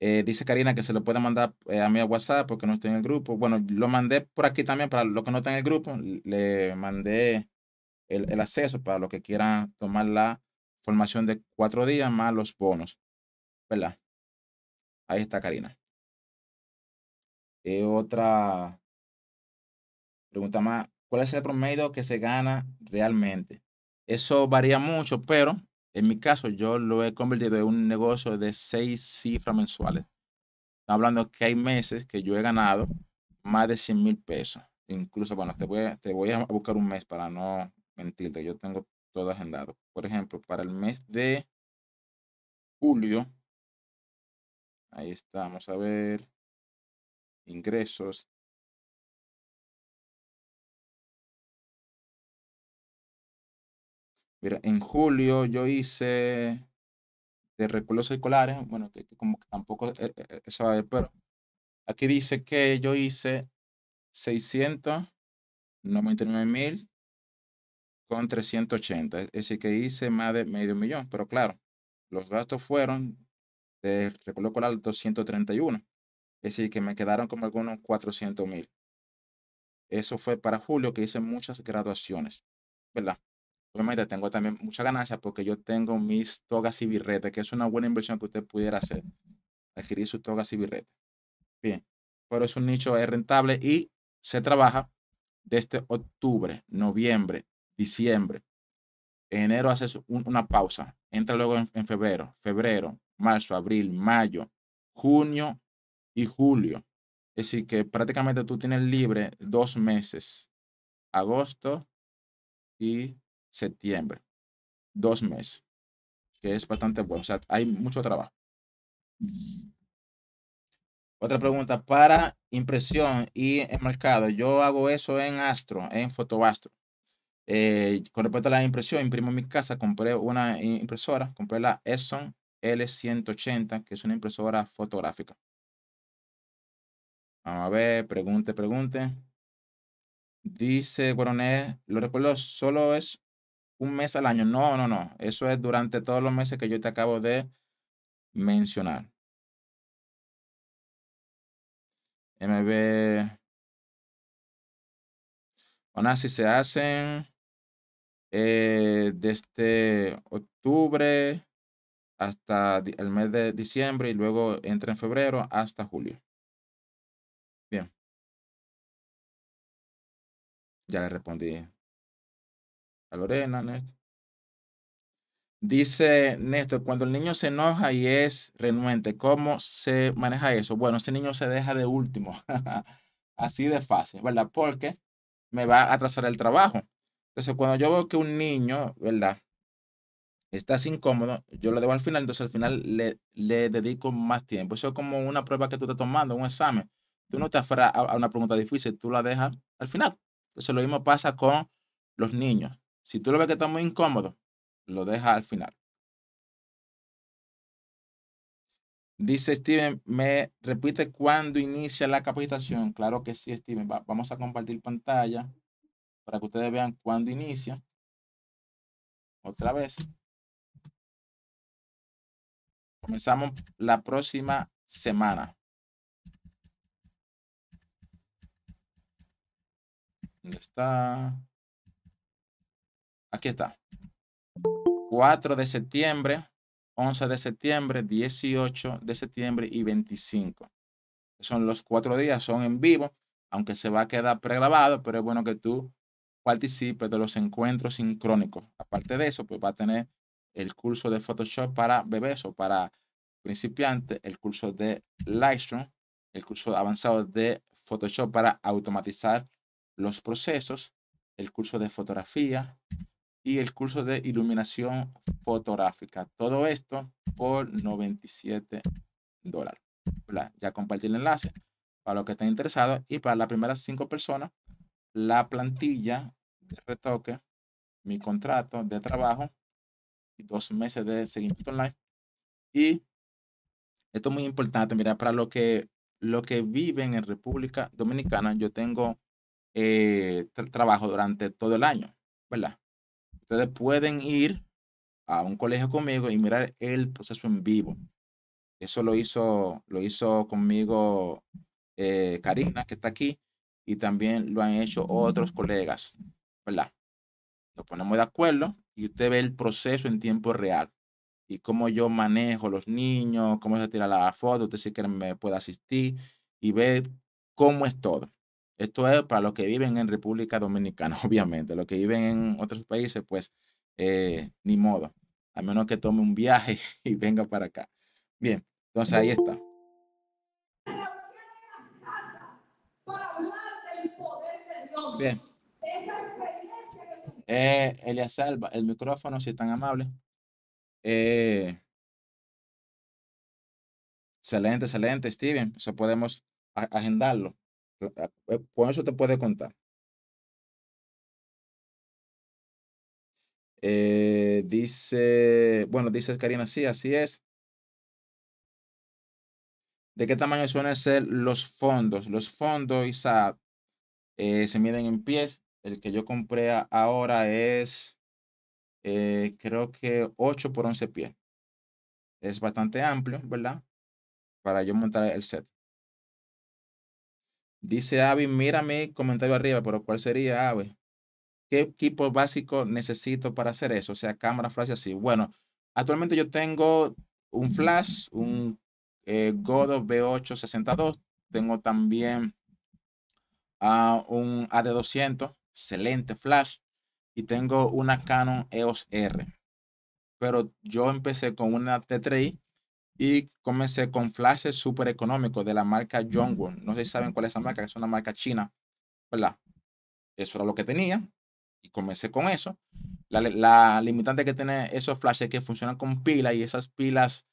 Eh, dice Karina que se lo puede mandar eh, a mí a WhatsApp porque no está en el grupo. Bueno, lo mandé por aquí también para los que no están en el grupo. Le mandé el, acceso para los que quieran tomar la formación de cuatro días más los bonos. ¿Verdad? Ahí está Karina. Eh, otra pregunta más. ¿Cuál es el promedio que se gana realmente? Eso varía mucho, pero en mi caso yo lo he convertido en un negocio de seis cifras mensuales. Estamos hablando que hay meses que yo he ganado más de 100 mil pesos. Incluso, bueno, te voy, a, te voy a buscar un mes para no mentirte. Yo tengo todo agendado. Por ejemplo, para el mes de julio, ahí estamos a ver ingresos Mira, en julio yo hice de recuerdos escolares, bueno, como que tampoco eh, eh, eh, eso va a ver, pero aquí dice que yo hice 699 mil con 380, es decir, que hice más de medio millón, pero claro, los gastos fueron de recuerdo escolar 231, es decir, que me quedaron como algunos 400 mil. Eso fue para julio que hice muchas graduaciones, ¿verdad? obviamente tengo también mucha ganancia porque yo tengo mis togas y birretes, que es una buena inversión que usted pudiera hacer, adquirir sus togas y birretes. Bien, pero es un nicho es rentable y se trabaja desde este octubre, noviembre, diciembre. enero haces una pausa, entra luego en, en febrero, febrero, marzo, abril, mayo, junio y julio. Es decir, que prácticamente tú tienes libre dos meses, agosto y septiembre. Dos meses, que es bastante bueno. O sea, hay mucho trabajo. Otra pregunta, para impresión y enmarcado, yo hago eso en Astro, en Fotoastro. Eh, con respecto a la impresión, imprimo en mi casa, compré una impresora, compré la Epson L180, que es una impresora fotográfica. Vamos a ver, pregunte, pregunte. Dice Coronel, lo recuerdo, solo es un mes al año. No, no, no. Eso es durante todos los meses que yo te acabo de mencionar. MB. Bueno, si se hacen eh, desde octubre hasta el mes de diciembre y luego entra en febrero hasta julio. Bien. Ya le respondí Lorena, Néstor. Dice Néstor, cuando el niño se enoja y es renuente, ¿cómo se maneja eso? Bueno, ese niño se deja de último. <laughs> Así de fácil, ¿verdad? Porque me va a atrasar el trabajo. Entonces, cuando yo veo que un niño, ¿verdad? está incómodo, yo lo debo al final, entonces al final le, le dedico más tiempo. Eso es como una prueba que tú estás tomando, un examen. Tú no te aferras a una pregunta difícil, tú la dejas al final. Entonces, lo mismo pasa con los niños. Si tú lo ves que está muy incómodo, lo dejas al final. Dice Steven, ¿me repite cuándo inicia la capacitación? Claro que sí, Steven. vamos a compartir pantalla para que ustedes vean cuándo inicia. Otra vez. Comenzamos la próxima semana. ¿Dónde está? Aquí está. 4 de septiembre, 11 de septiembre, 18 de septiembre y 25. Son los cuatro días, son en vivo, aunque se va a quedar pregrabado, pero es bueno que tú participes de los encuentros sincrónicos. Aparte de eso, pues va a tener el curso de Photoshop para bebés o para principiantes, el curso de Lightroom, el curso avanzado de Photoshop para automatizar los procesos, el curso de fotografía, y el curso de iluminación fotográfica. Todo esto por 97 dólares. Ya compartí el enlace para los que estén interesados y para las primeras cinco personas, la plantilla de retoque, mi contrato de trabajo y dos meses de seguimiento online. Y esto es muy importante, mira, para los que, lo que viven en República Dominicana, yo tengo eh, trabajo durante todo el año, ¿verdad? Ustedes pueden ir a un colegio conmigo y mirar el proceso en vivo. Eso lo hizo, lo hizo conmigo eh, Karina, que está aquí, y también lo han hecho otros colegas, ¿verdad? Nos ponemos de acuerdo y usted ve el proceso en tiempo real y cómo yo manejo los niños, cómo se tira la foto, usted si sí que me puede asistir y ve cómo es todo. Esto es para los que viven en República Dominicana, <laughs> obviamente. Los que viven en otros países, pues eh, ni modo. A menos que tome un viaje <laughs> y venga para acá. Bien, entonces ahí está. Bien. Eh, Elia Salva, el micrófono, si es tan amable. Eh. excelente, excelente, Steven. Eso podemos agendarlo. Ah, eh, con eso te puede contar. Eh, dice, bueno, dice Karina, sí, así es. ¿De qué tamaño suelen ser los fondos? Los fondos, y eh, se miden en pies. El que yo compré ahora es, eh, creo que 8 por 11 pies. Es bastante amplio, ¿verdad? Para yo montar el set. Dice Avi, mira mi comentario arriba, pero ¿cuál sería, Avi? ¿Qué equipo básico necesito para hacer eso? O sea, cámara, flash así. Bueno, actualmente yo tengo un flash, un Godot Godo B862. Tengo también ah, un AD200, excelente flash. Y tengo una Canon EOS R. Pero yo empecé con una T3i y comencé con flashes súper económicos de la marca Jongwon. No sé si saben cuál es esa marca, es una marca china, ¿verdad? Eso era lo que tenía y comencé con eso. La, limitante que tiene esos flashes es que funcionan con pilas y esas pilas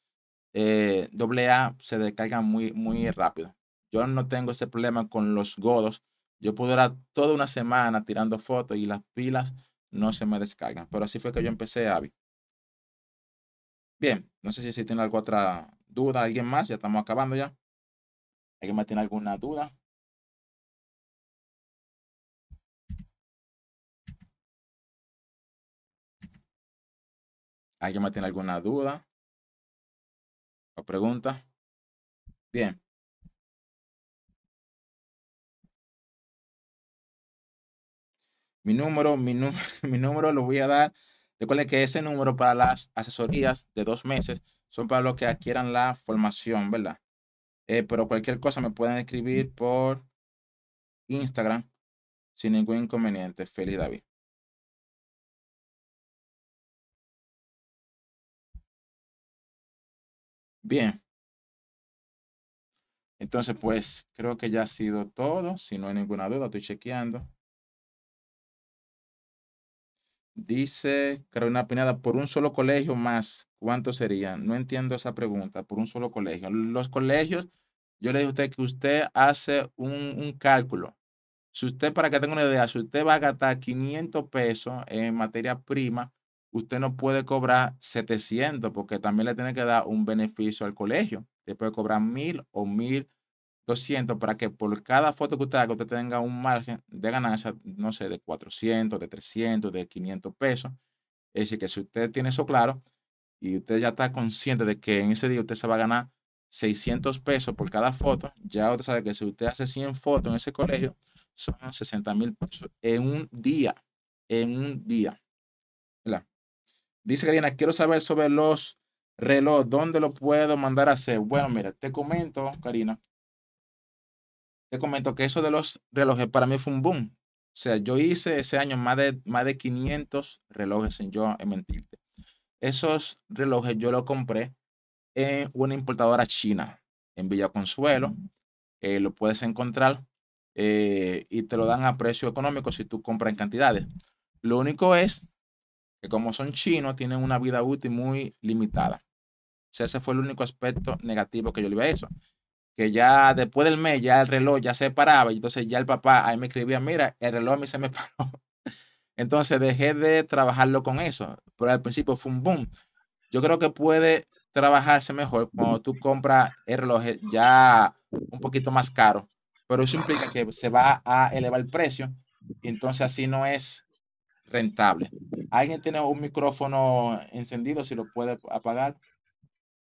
AA eh, se descargan muy, muy rápido. Yo no tengo ese problema con los godos. Yo puedo durar toda una semana tirando fotos y las pilas no se me descargan. Pero así fue que yo empecé, Avi. Bien, no sé si, si tiene alguna otra duda, alguien más, ya estamos acabando ya. ¿Alguien más tiene alguna duda? ¿Alguien más tiene alguna duda o pregunta? Bien. Mi número, mi, <laughs> mi número lo voy a dar Recuerden que ese número para las asesorías de dos meses son para los que adquieran la formación, ¿verdad? Eh, pero cualquier cosa me pueden escribir por Instagram sin ningún inconveniente. Feliz David. Bien. Entonces, pues creo que ya ha sido todo. Si no hay ninguna duda, estoy chequeando. Dice Carolina Pineda, por un solo colegio más, ¿cuánto sería? No entiendo esa pregunta, por un solo colegio. Los colegios, yo le digo a usted que usted hace un, cálculo. Si usted, para que tenga una idea, si usted va a gastar 500 pesos en materia prima, usted no puede cobrar 700 porque también le tiene que dar un beneficio al colegio. Usted puede cobrar 1000 o 1000 para que por cada foto que usted haga, usted tenga un margen de ganancia, no sé, de 400, de 300, de 500 pesos. Es decir, que si usted tiene eso claro y usted ya está consciente de que en ese día usted se va a ganar 600 pesos por cada foto, ya usted sabe que si usted hace 100 fotos en ese colegio, son 60 mil pesos en un día, en un día. Dice Karina, quiero saber sobre los relojes, ¿dónde lo puedo mandar a hacer? Bueno, mira, te comento, Karina, te comento que eso de los relojes para mí fue un boom. O sea, yo hice ese año más de, más de 500 relojes, en yo eh, mentirte. Esos relojes yo los compré en una importadora china, en Villa Consuelo. Mm. Eh, lo puedes encontrar eh, y te lo dan a precio económico si tú compras en cantidades. Lo único es que como son chinos, tienen una vida útil muy limitada. O sea, ese fue el único aspecto negativo que yo le vi a eso que ya después del mes ya el reloj ya se paraba, y entonces ya el papá ahí me escribía, mira, el reloj a mí se me <laughs> paró. Entonces dejé de trabajarlo con eso, pero al principio fue un boom. Yo creo que puede trabajarse mejor cuando tú compras el reloj eh, ya un poquito más caro, pero eso implica que se va a elevar el precio y entonces así no es rentable. ¿Alguien tiene un micrófono encendido si lo puede apagar?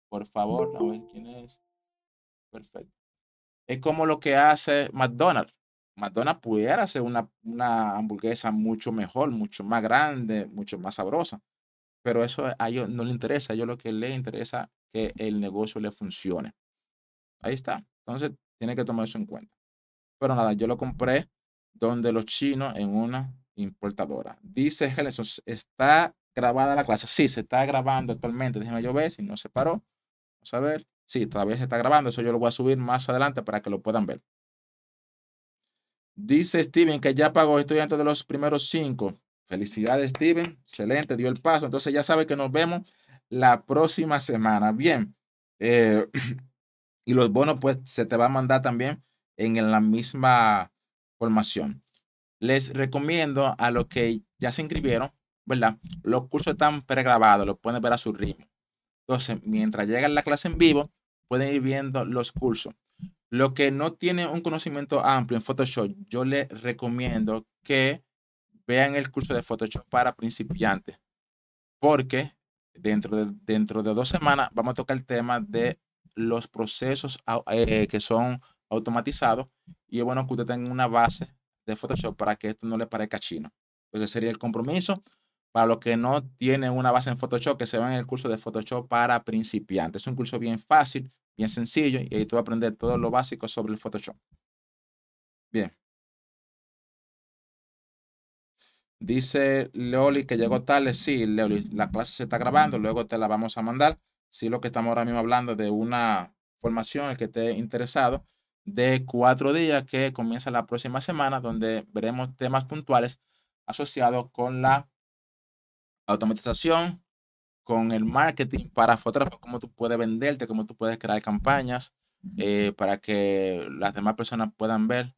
Por favor, a ver quién es. Perfecto. Es como lo que hace McDonald's. McDonald's pudiera hacer una, hamburguesa mucho mejor, mucho más grande, mucho más sabrosa. Pero eso a ellos no le interesa. A ellos lo que les interesa es que el negocio le funcione. Ahí está. Entonces, tiene que tomar eso en cuenta. Pero nada, yo lo compré donde los chinos en una importadora. Dice Helen, ¿está grabada la clase? Sí, se está grabando actualmente. Déjeme yo ver si no se paró. Vamos a ver. Sí, todavía se está grabando, eso yo lo voy a subir más adelante para que lo puedan ver. Dice Steven que ya pagó estudiantes de los primeros cinco. Felicidades, Steven. Excelente, dio el paso. Entonces ya sabe que nos vemos la próxima semana. Bien. Eh, <clears throat> y los bonos, pues, se te va a mandar también en la misma formación. Les recomiendo a los que ya se inscribieron, ¿verdad? Los cursos están pregrabados, los pueden ver a su ritmo. Entonces, mientras llega la clase en vivo, pueden ir viendo los cursos. Lo que no tiene un conocimiento amplio en Photoshop, yo les recomiendo que vean el curso de Photoshop para principiantes, porque dentro de, dentro de dos semanas vamos a tocar el tema de los procesos eh, que son automatizados y es bueno que usted tenga una base de Photoshop para que esto no le parezca chino. ese sería el compromiso para los que no tienen una base en Photoshop, que se va en el curso de Photoshop para principiantes. Es un curso bien fácil, bien sencillo, y ahí tú vas a aprender todo lo básico sobre el Photoshop. Bien. Dice Leoli que llegó tarde. Sí, Leoli, la clase se está grabando, luego te la vamos a mandar. Sí, lo que estamos ahora mismo hablando de una formación, el que esté interesado, de cuatro días que comienza la próxima semana, donde veremos temas puntuales asociados con la automatización, con el marketing para fotógrafos, cómo tú puedes venderte, cómo tú puedes crear campañas eh, para que las demás personas puedan ver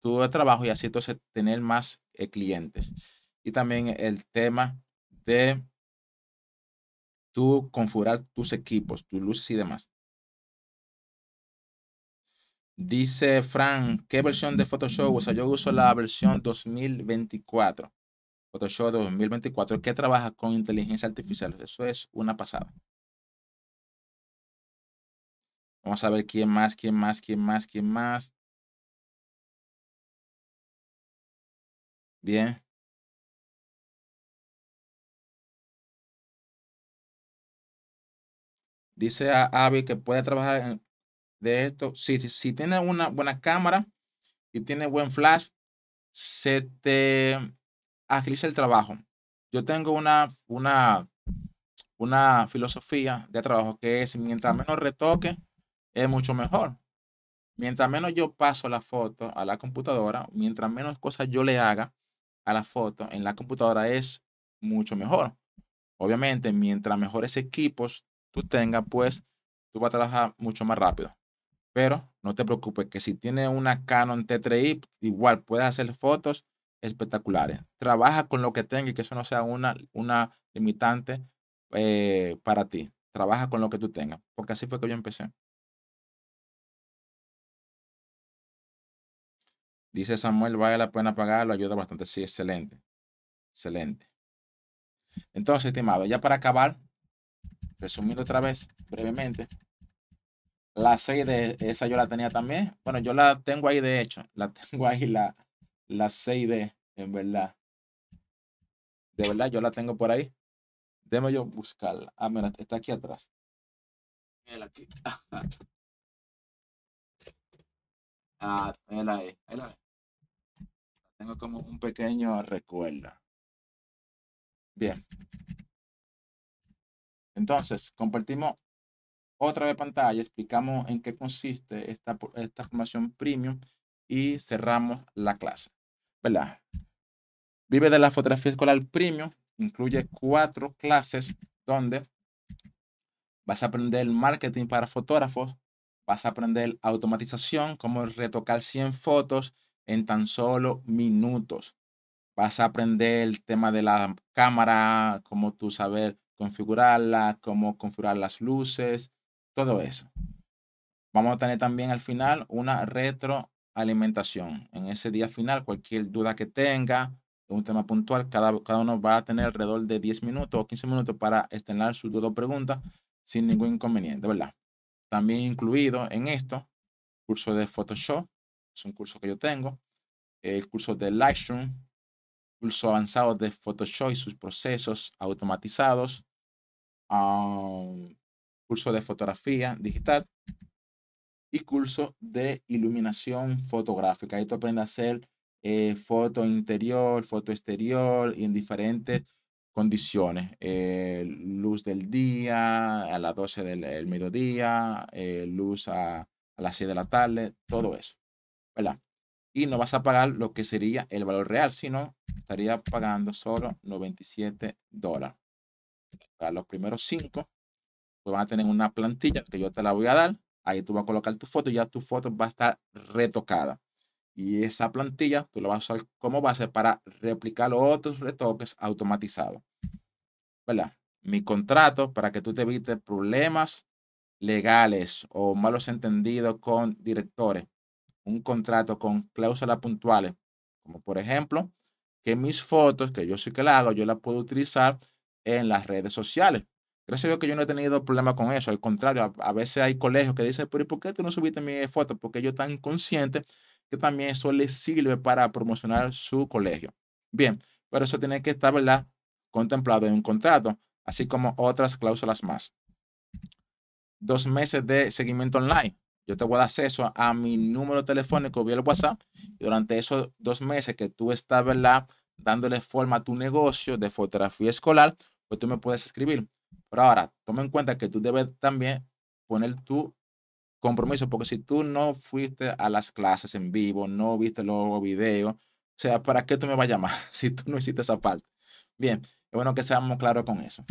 tu trabajo y así entonces tener más eh, clientes. Y también el tema de tú configurar tus equipos, tus luces y demás. Dice Fran, ¿qué versión de Photoshop usa? Yo uso la versión 2024. Photoshop 2024 que trabaja con inteligencia artificial. Eso es una pasada. Vamos a ver quién más, quién más, quién más, quién más. Bien. Dice a Avi que puede trabajar de esto. Si, si tiene una buena cámara y tiene buen flash, se te agiliza el trabajo. Yo tengo una, una, una filosofía de trabajo que es mientras menos retoque, es mucho mejor. Mientras menos yo paso la foto a la computadora, mientras menos cosas yo le haga a la foto en la computadora es mucho mejor. Obviamente, mientras mejores equipos tú tengas, pues tú vas a trabajar mucho más rápido. Pero no te preocupes que si tienes una Canon T3i, igual puedes hacer fotos espectaculares. Trabaja con lo que tenga y que eso no sea una, una limitante eh, para ti. Trabaja con lo que tú tengas, porque así fue que yo empecé. Dice Samuel, vaya la pena pagarlo, ayuda bastante. Sí, excelente. Excelente. Entonces, estimado, ya para acabar, resumiendo otra vez brevemente, la serie de esa yo la tenía también. Bueno, yo la tengo ahí de hecho, la <laughs> tengo ahí la, la 6D, en verdad. De verdad, yo la tengo por ahí. Déjame yo buscarla. Ah, mira, está aquí atrás. Mira aquí. <laughs> Ah, ahí la e, ahí e. Tengo como un pequeño recuerdo. Bien. Entonces, compartimos otra vez pantalla, explicamos en qué consiste esta, esta formación premium y cerramos la clase. Vive de la fotografía escolar premium, incluye cuatro clases donde vas a aprender marketing para fotógrafos, vas a aprender automatización, cómo retocar 100 fotos en tan solo minutos. Vas a aprender el tema de la cámara, cómo tú saber configurarla, cómo configurar las luces, todo eso. Vamos a tener también al final una retro alimentación. En ese día final, cualquier duda que tenga, un tema puntual, cada, cada uno va a tener alrededor de 10 minutos o 15 minutos para su duda o pregunta sin ningún inconveniente, ¿verdad? También incluido en esto, curso de Photoshop, es un curso que yo tengo, el curso de Lightroom, curso avanzado de Photoshop y sus procesos automatizados, ah, curso de fotografía digital, y curso de iluminación fotográfica. Ahí tú aprendes a hacer eh, foto interior, foto exterior y en diferentes condiciones. Eh, luz del día, a las 12 del, mediodía, eh, luz a, las 6 de la tarde, todo eso. ¿Verdad? Y no vas a pagar lo que sería el valor real, sino estaría pagando solo 97 dólares. Para los primeros 5, pues van a tener una plantilla que yo te la voy a dar Ahí tú vas a colocar tu foto y ya tu foto va a estar retocada. Y esa plantilla tú la vas a usar como base para replicar los otros retoques automatizados. ¿Verdad? Mi contrato para que tú te evites problemas legales o malos entendidos con directores. Un contrato con cláusulas puntuales, como por ejemplo, que mis fotos, que yo soy que las hago, yo las puedo utilizar en las redes sociales. Gracias a que yo no he tenido problema con eso. Al contrario, a, veces hay colegios que dicen, pero ¿y por qué tú no subiste mi foto? Porque ellos están conscientes que también eso les sirve para promocionar su colegio. Bien, pero eso tiene que estar, ¿verdad? Contemplado en un contrato, así como otras cláusulas más. Dos meses de seguimiento online. Yo te voy a dar acceso a mi número telefónico vía el WhatsApp y durante esos dos meses que tú estás, ¿verdad? Dándole forma a tu negocio de fotografía escolar, pues tú me puedes escribir pero ahora, toma en cuenta que tú debes también poner tu compromiso, porque si tú no fuiste a las clases en vivo, no viste los videos, o sea, ¿para qué tú me vas a llamar <laughs> si tú no hiciste esa parte? Bien, es bueno que seamos claros con eso.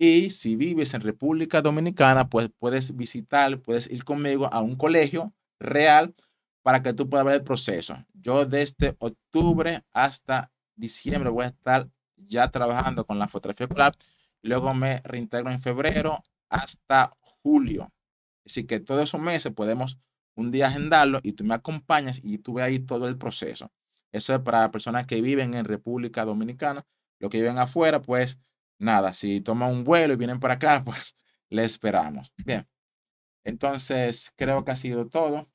Y si vives en República Dominicana, pues puedes visitar, puedes ir conmigo a un colegio real para que tú puedas ver el proceso. Yo desde octubre hasta diciembre voy a estar ya trabajando con la fotografía Club. Luego me reintegro en febrero hasta julio. Así que todos esos meses podemos un día agendarlo y tú me acompañas y tú ves ahí todo el proceso. Eso es para personas que viven en República Dominicana. Los que viven afuera, pues nada, si toman un vuelo y vienen para acá, <laughs> pues le esperamos. Bien, entonces creo que ha sido todo.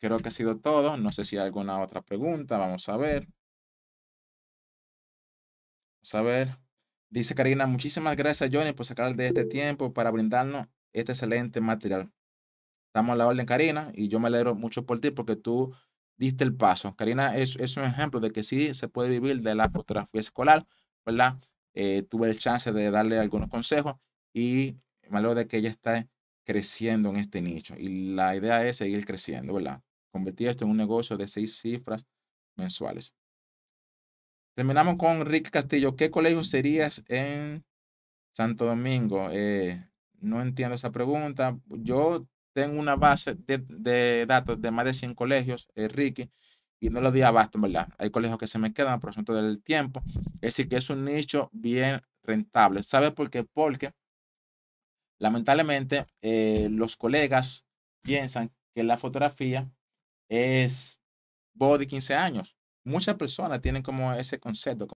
Creo que ha sido todo. No sé si hay alguna otra pregunta. Vamos a ver a ver. Dice Karina, muchísimas gracias Johnny por sacar de este tiempo para brindarnos este excelente material. Estamos la orden, Karina, y yo me alegro mucho por ti porque tú diste el paso. Karina es, un ejemplo de que sí se puede vivir de la fotografía escolar, ¿verdad? Eh, tuve el chance de darle algunos consejos y me alegro de que ella está creciendo en este nicho. Y la idea es seguir creciendo, ¿verdad? Convertir esto en un negocio de seis cifras mensuales. Terminamos con Rick Castillo. ¿Qué colegio serías en Santo Domingo? Eh, no entiendo esa pregunta. Yo tengo una base de, datos de más de 100 colegios, eh, Ricky, y no lo di abasto, ¿verdad? Hay colegios que se me quedan por asunto del tiempo. Es decir, que es un nicho bien rentable. ¿Sabes por qué? Porque lamentablemente eh, los colegas piensan que la fotografía es body 15 años muchas personas tienen como ese concepto,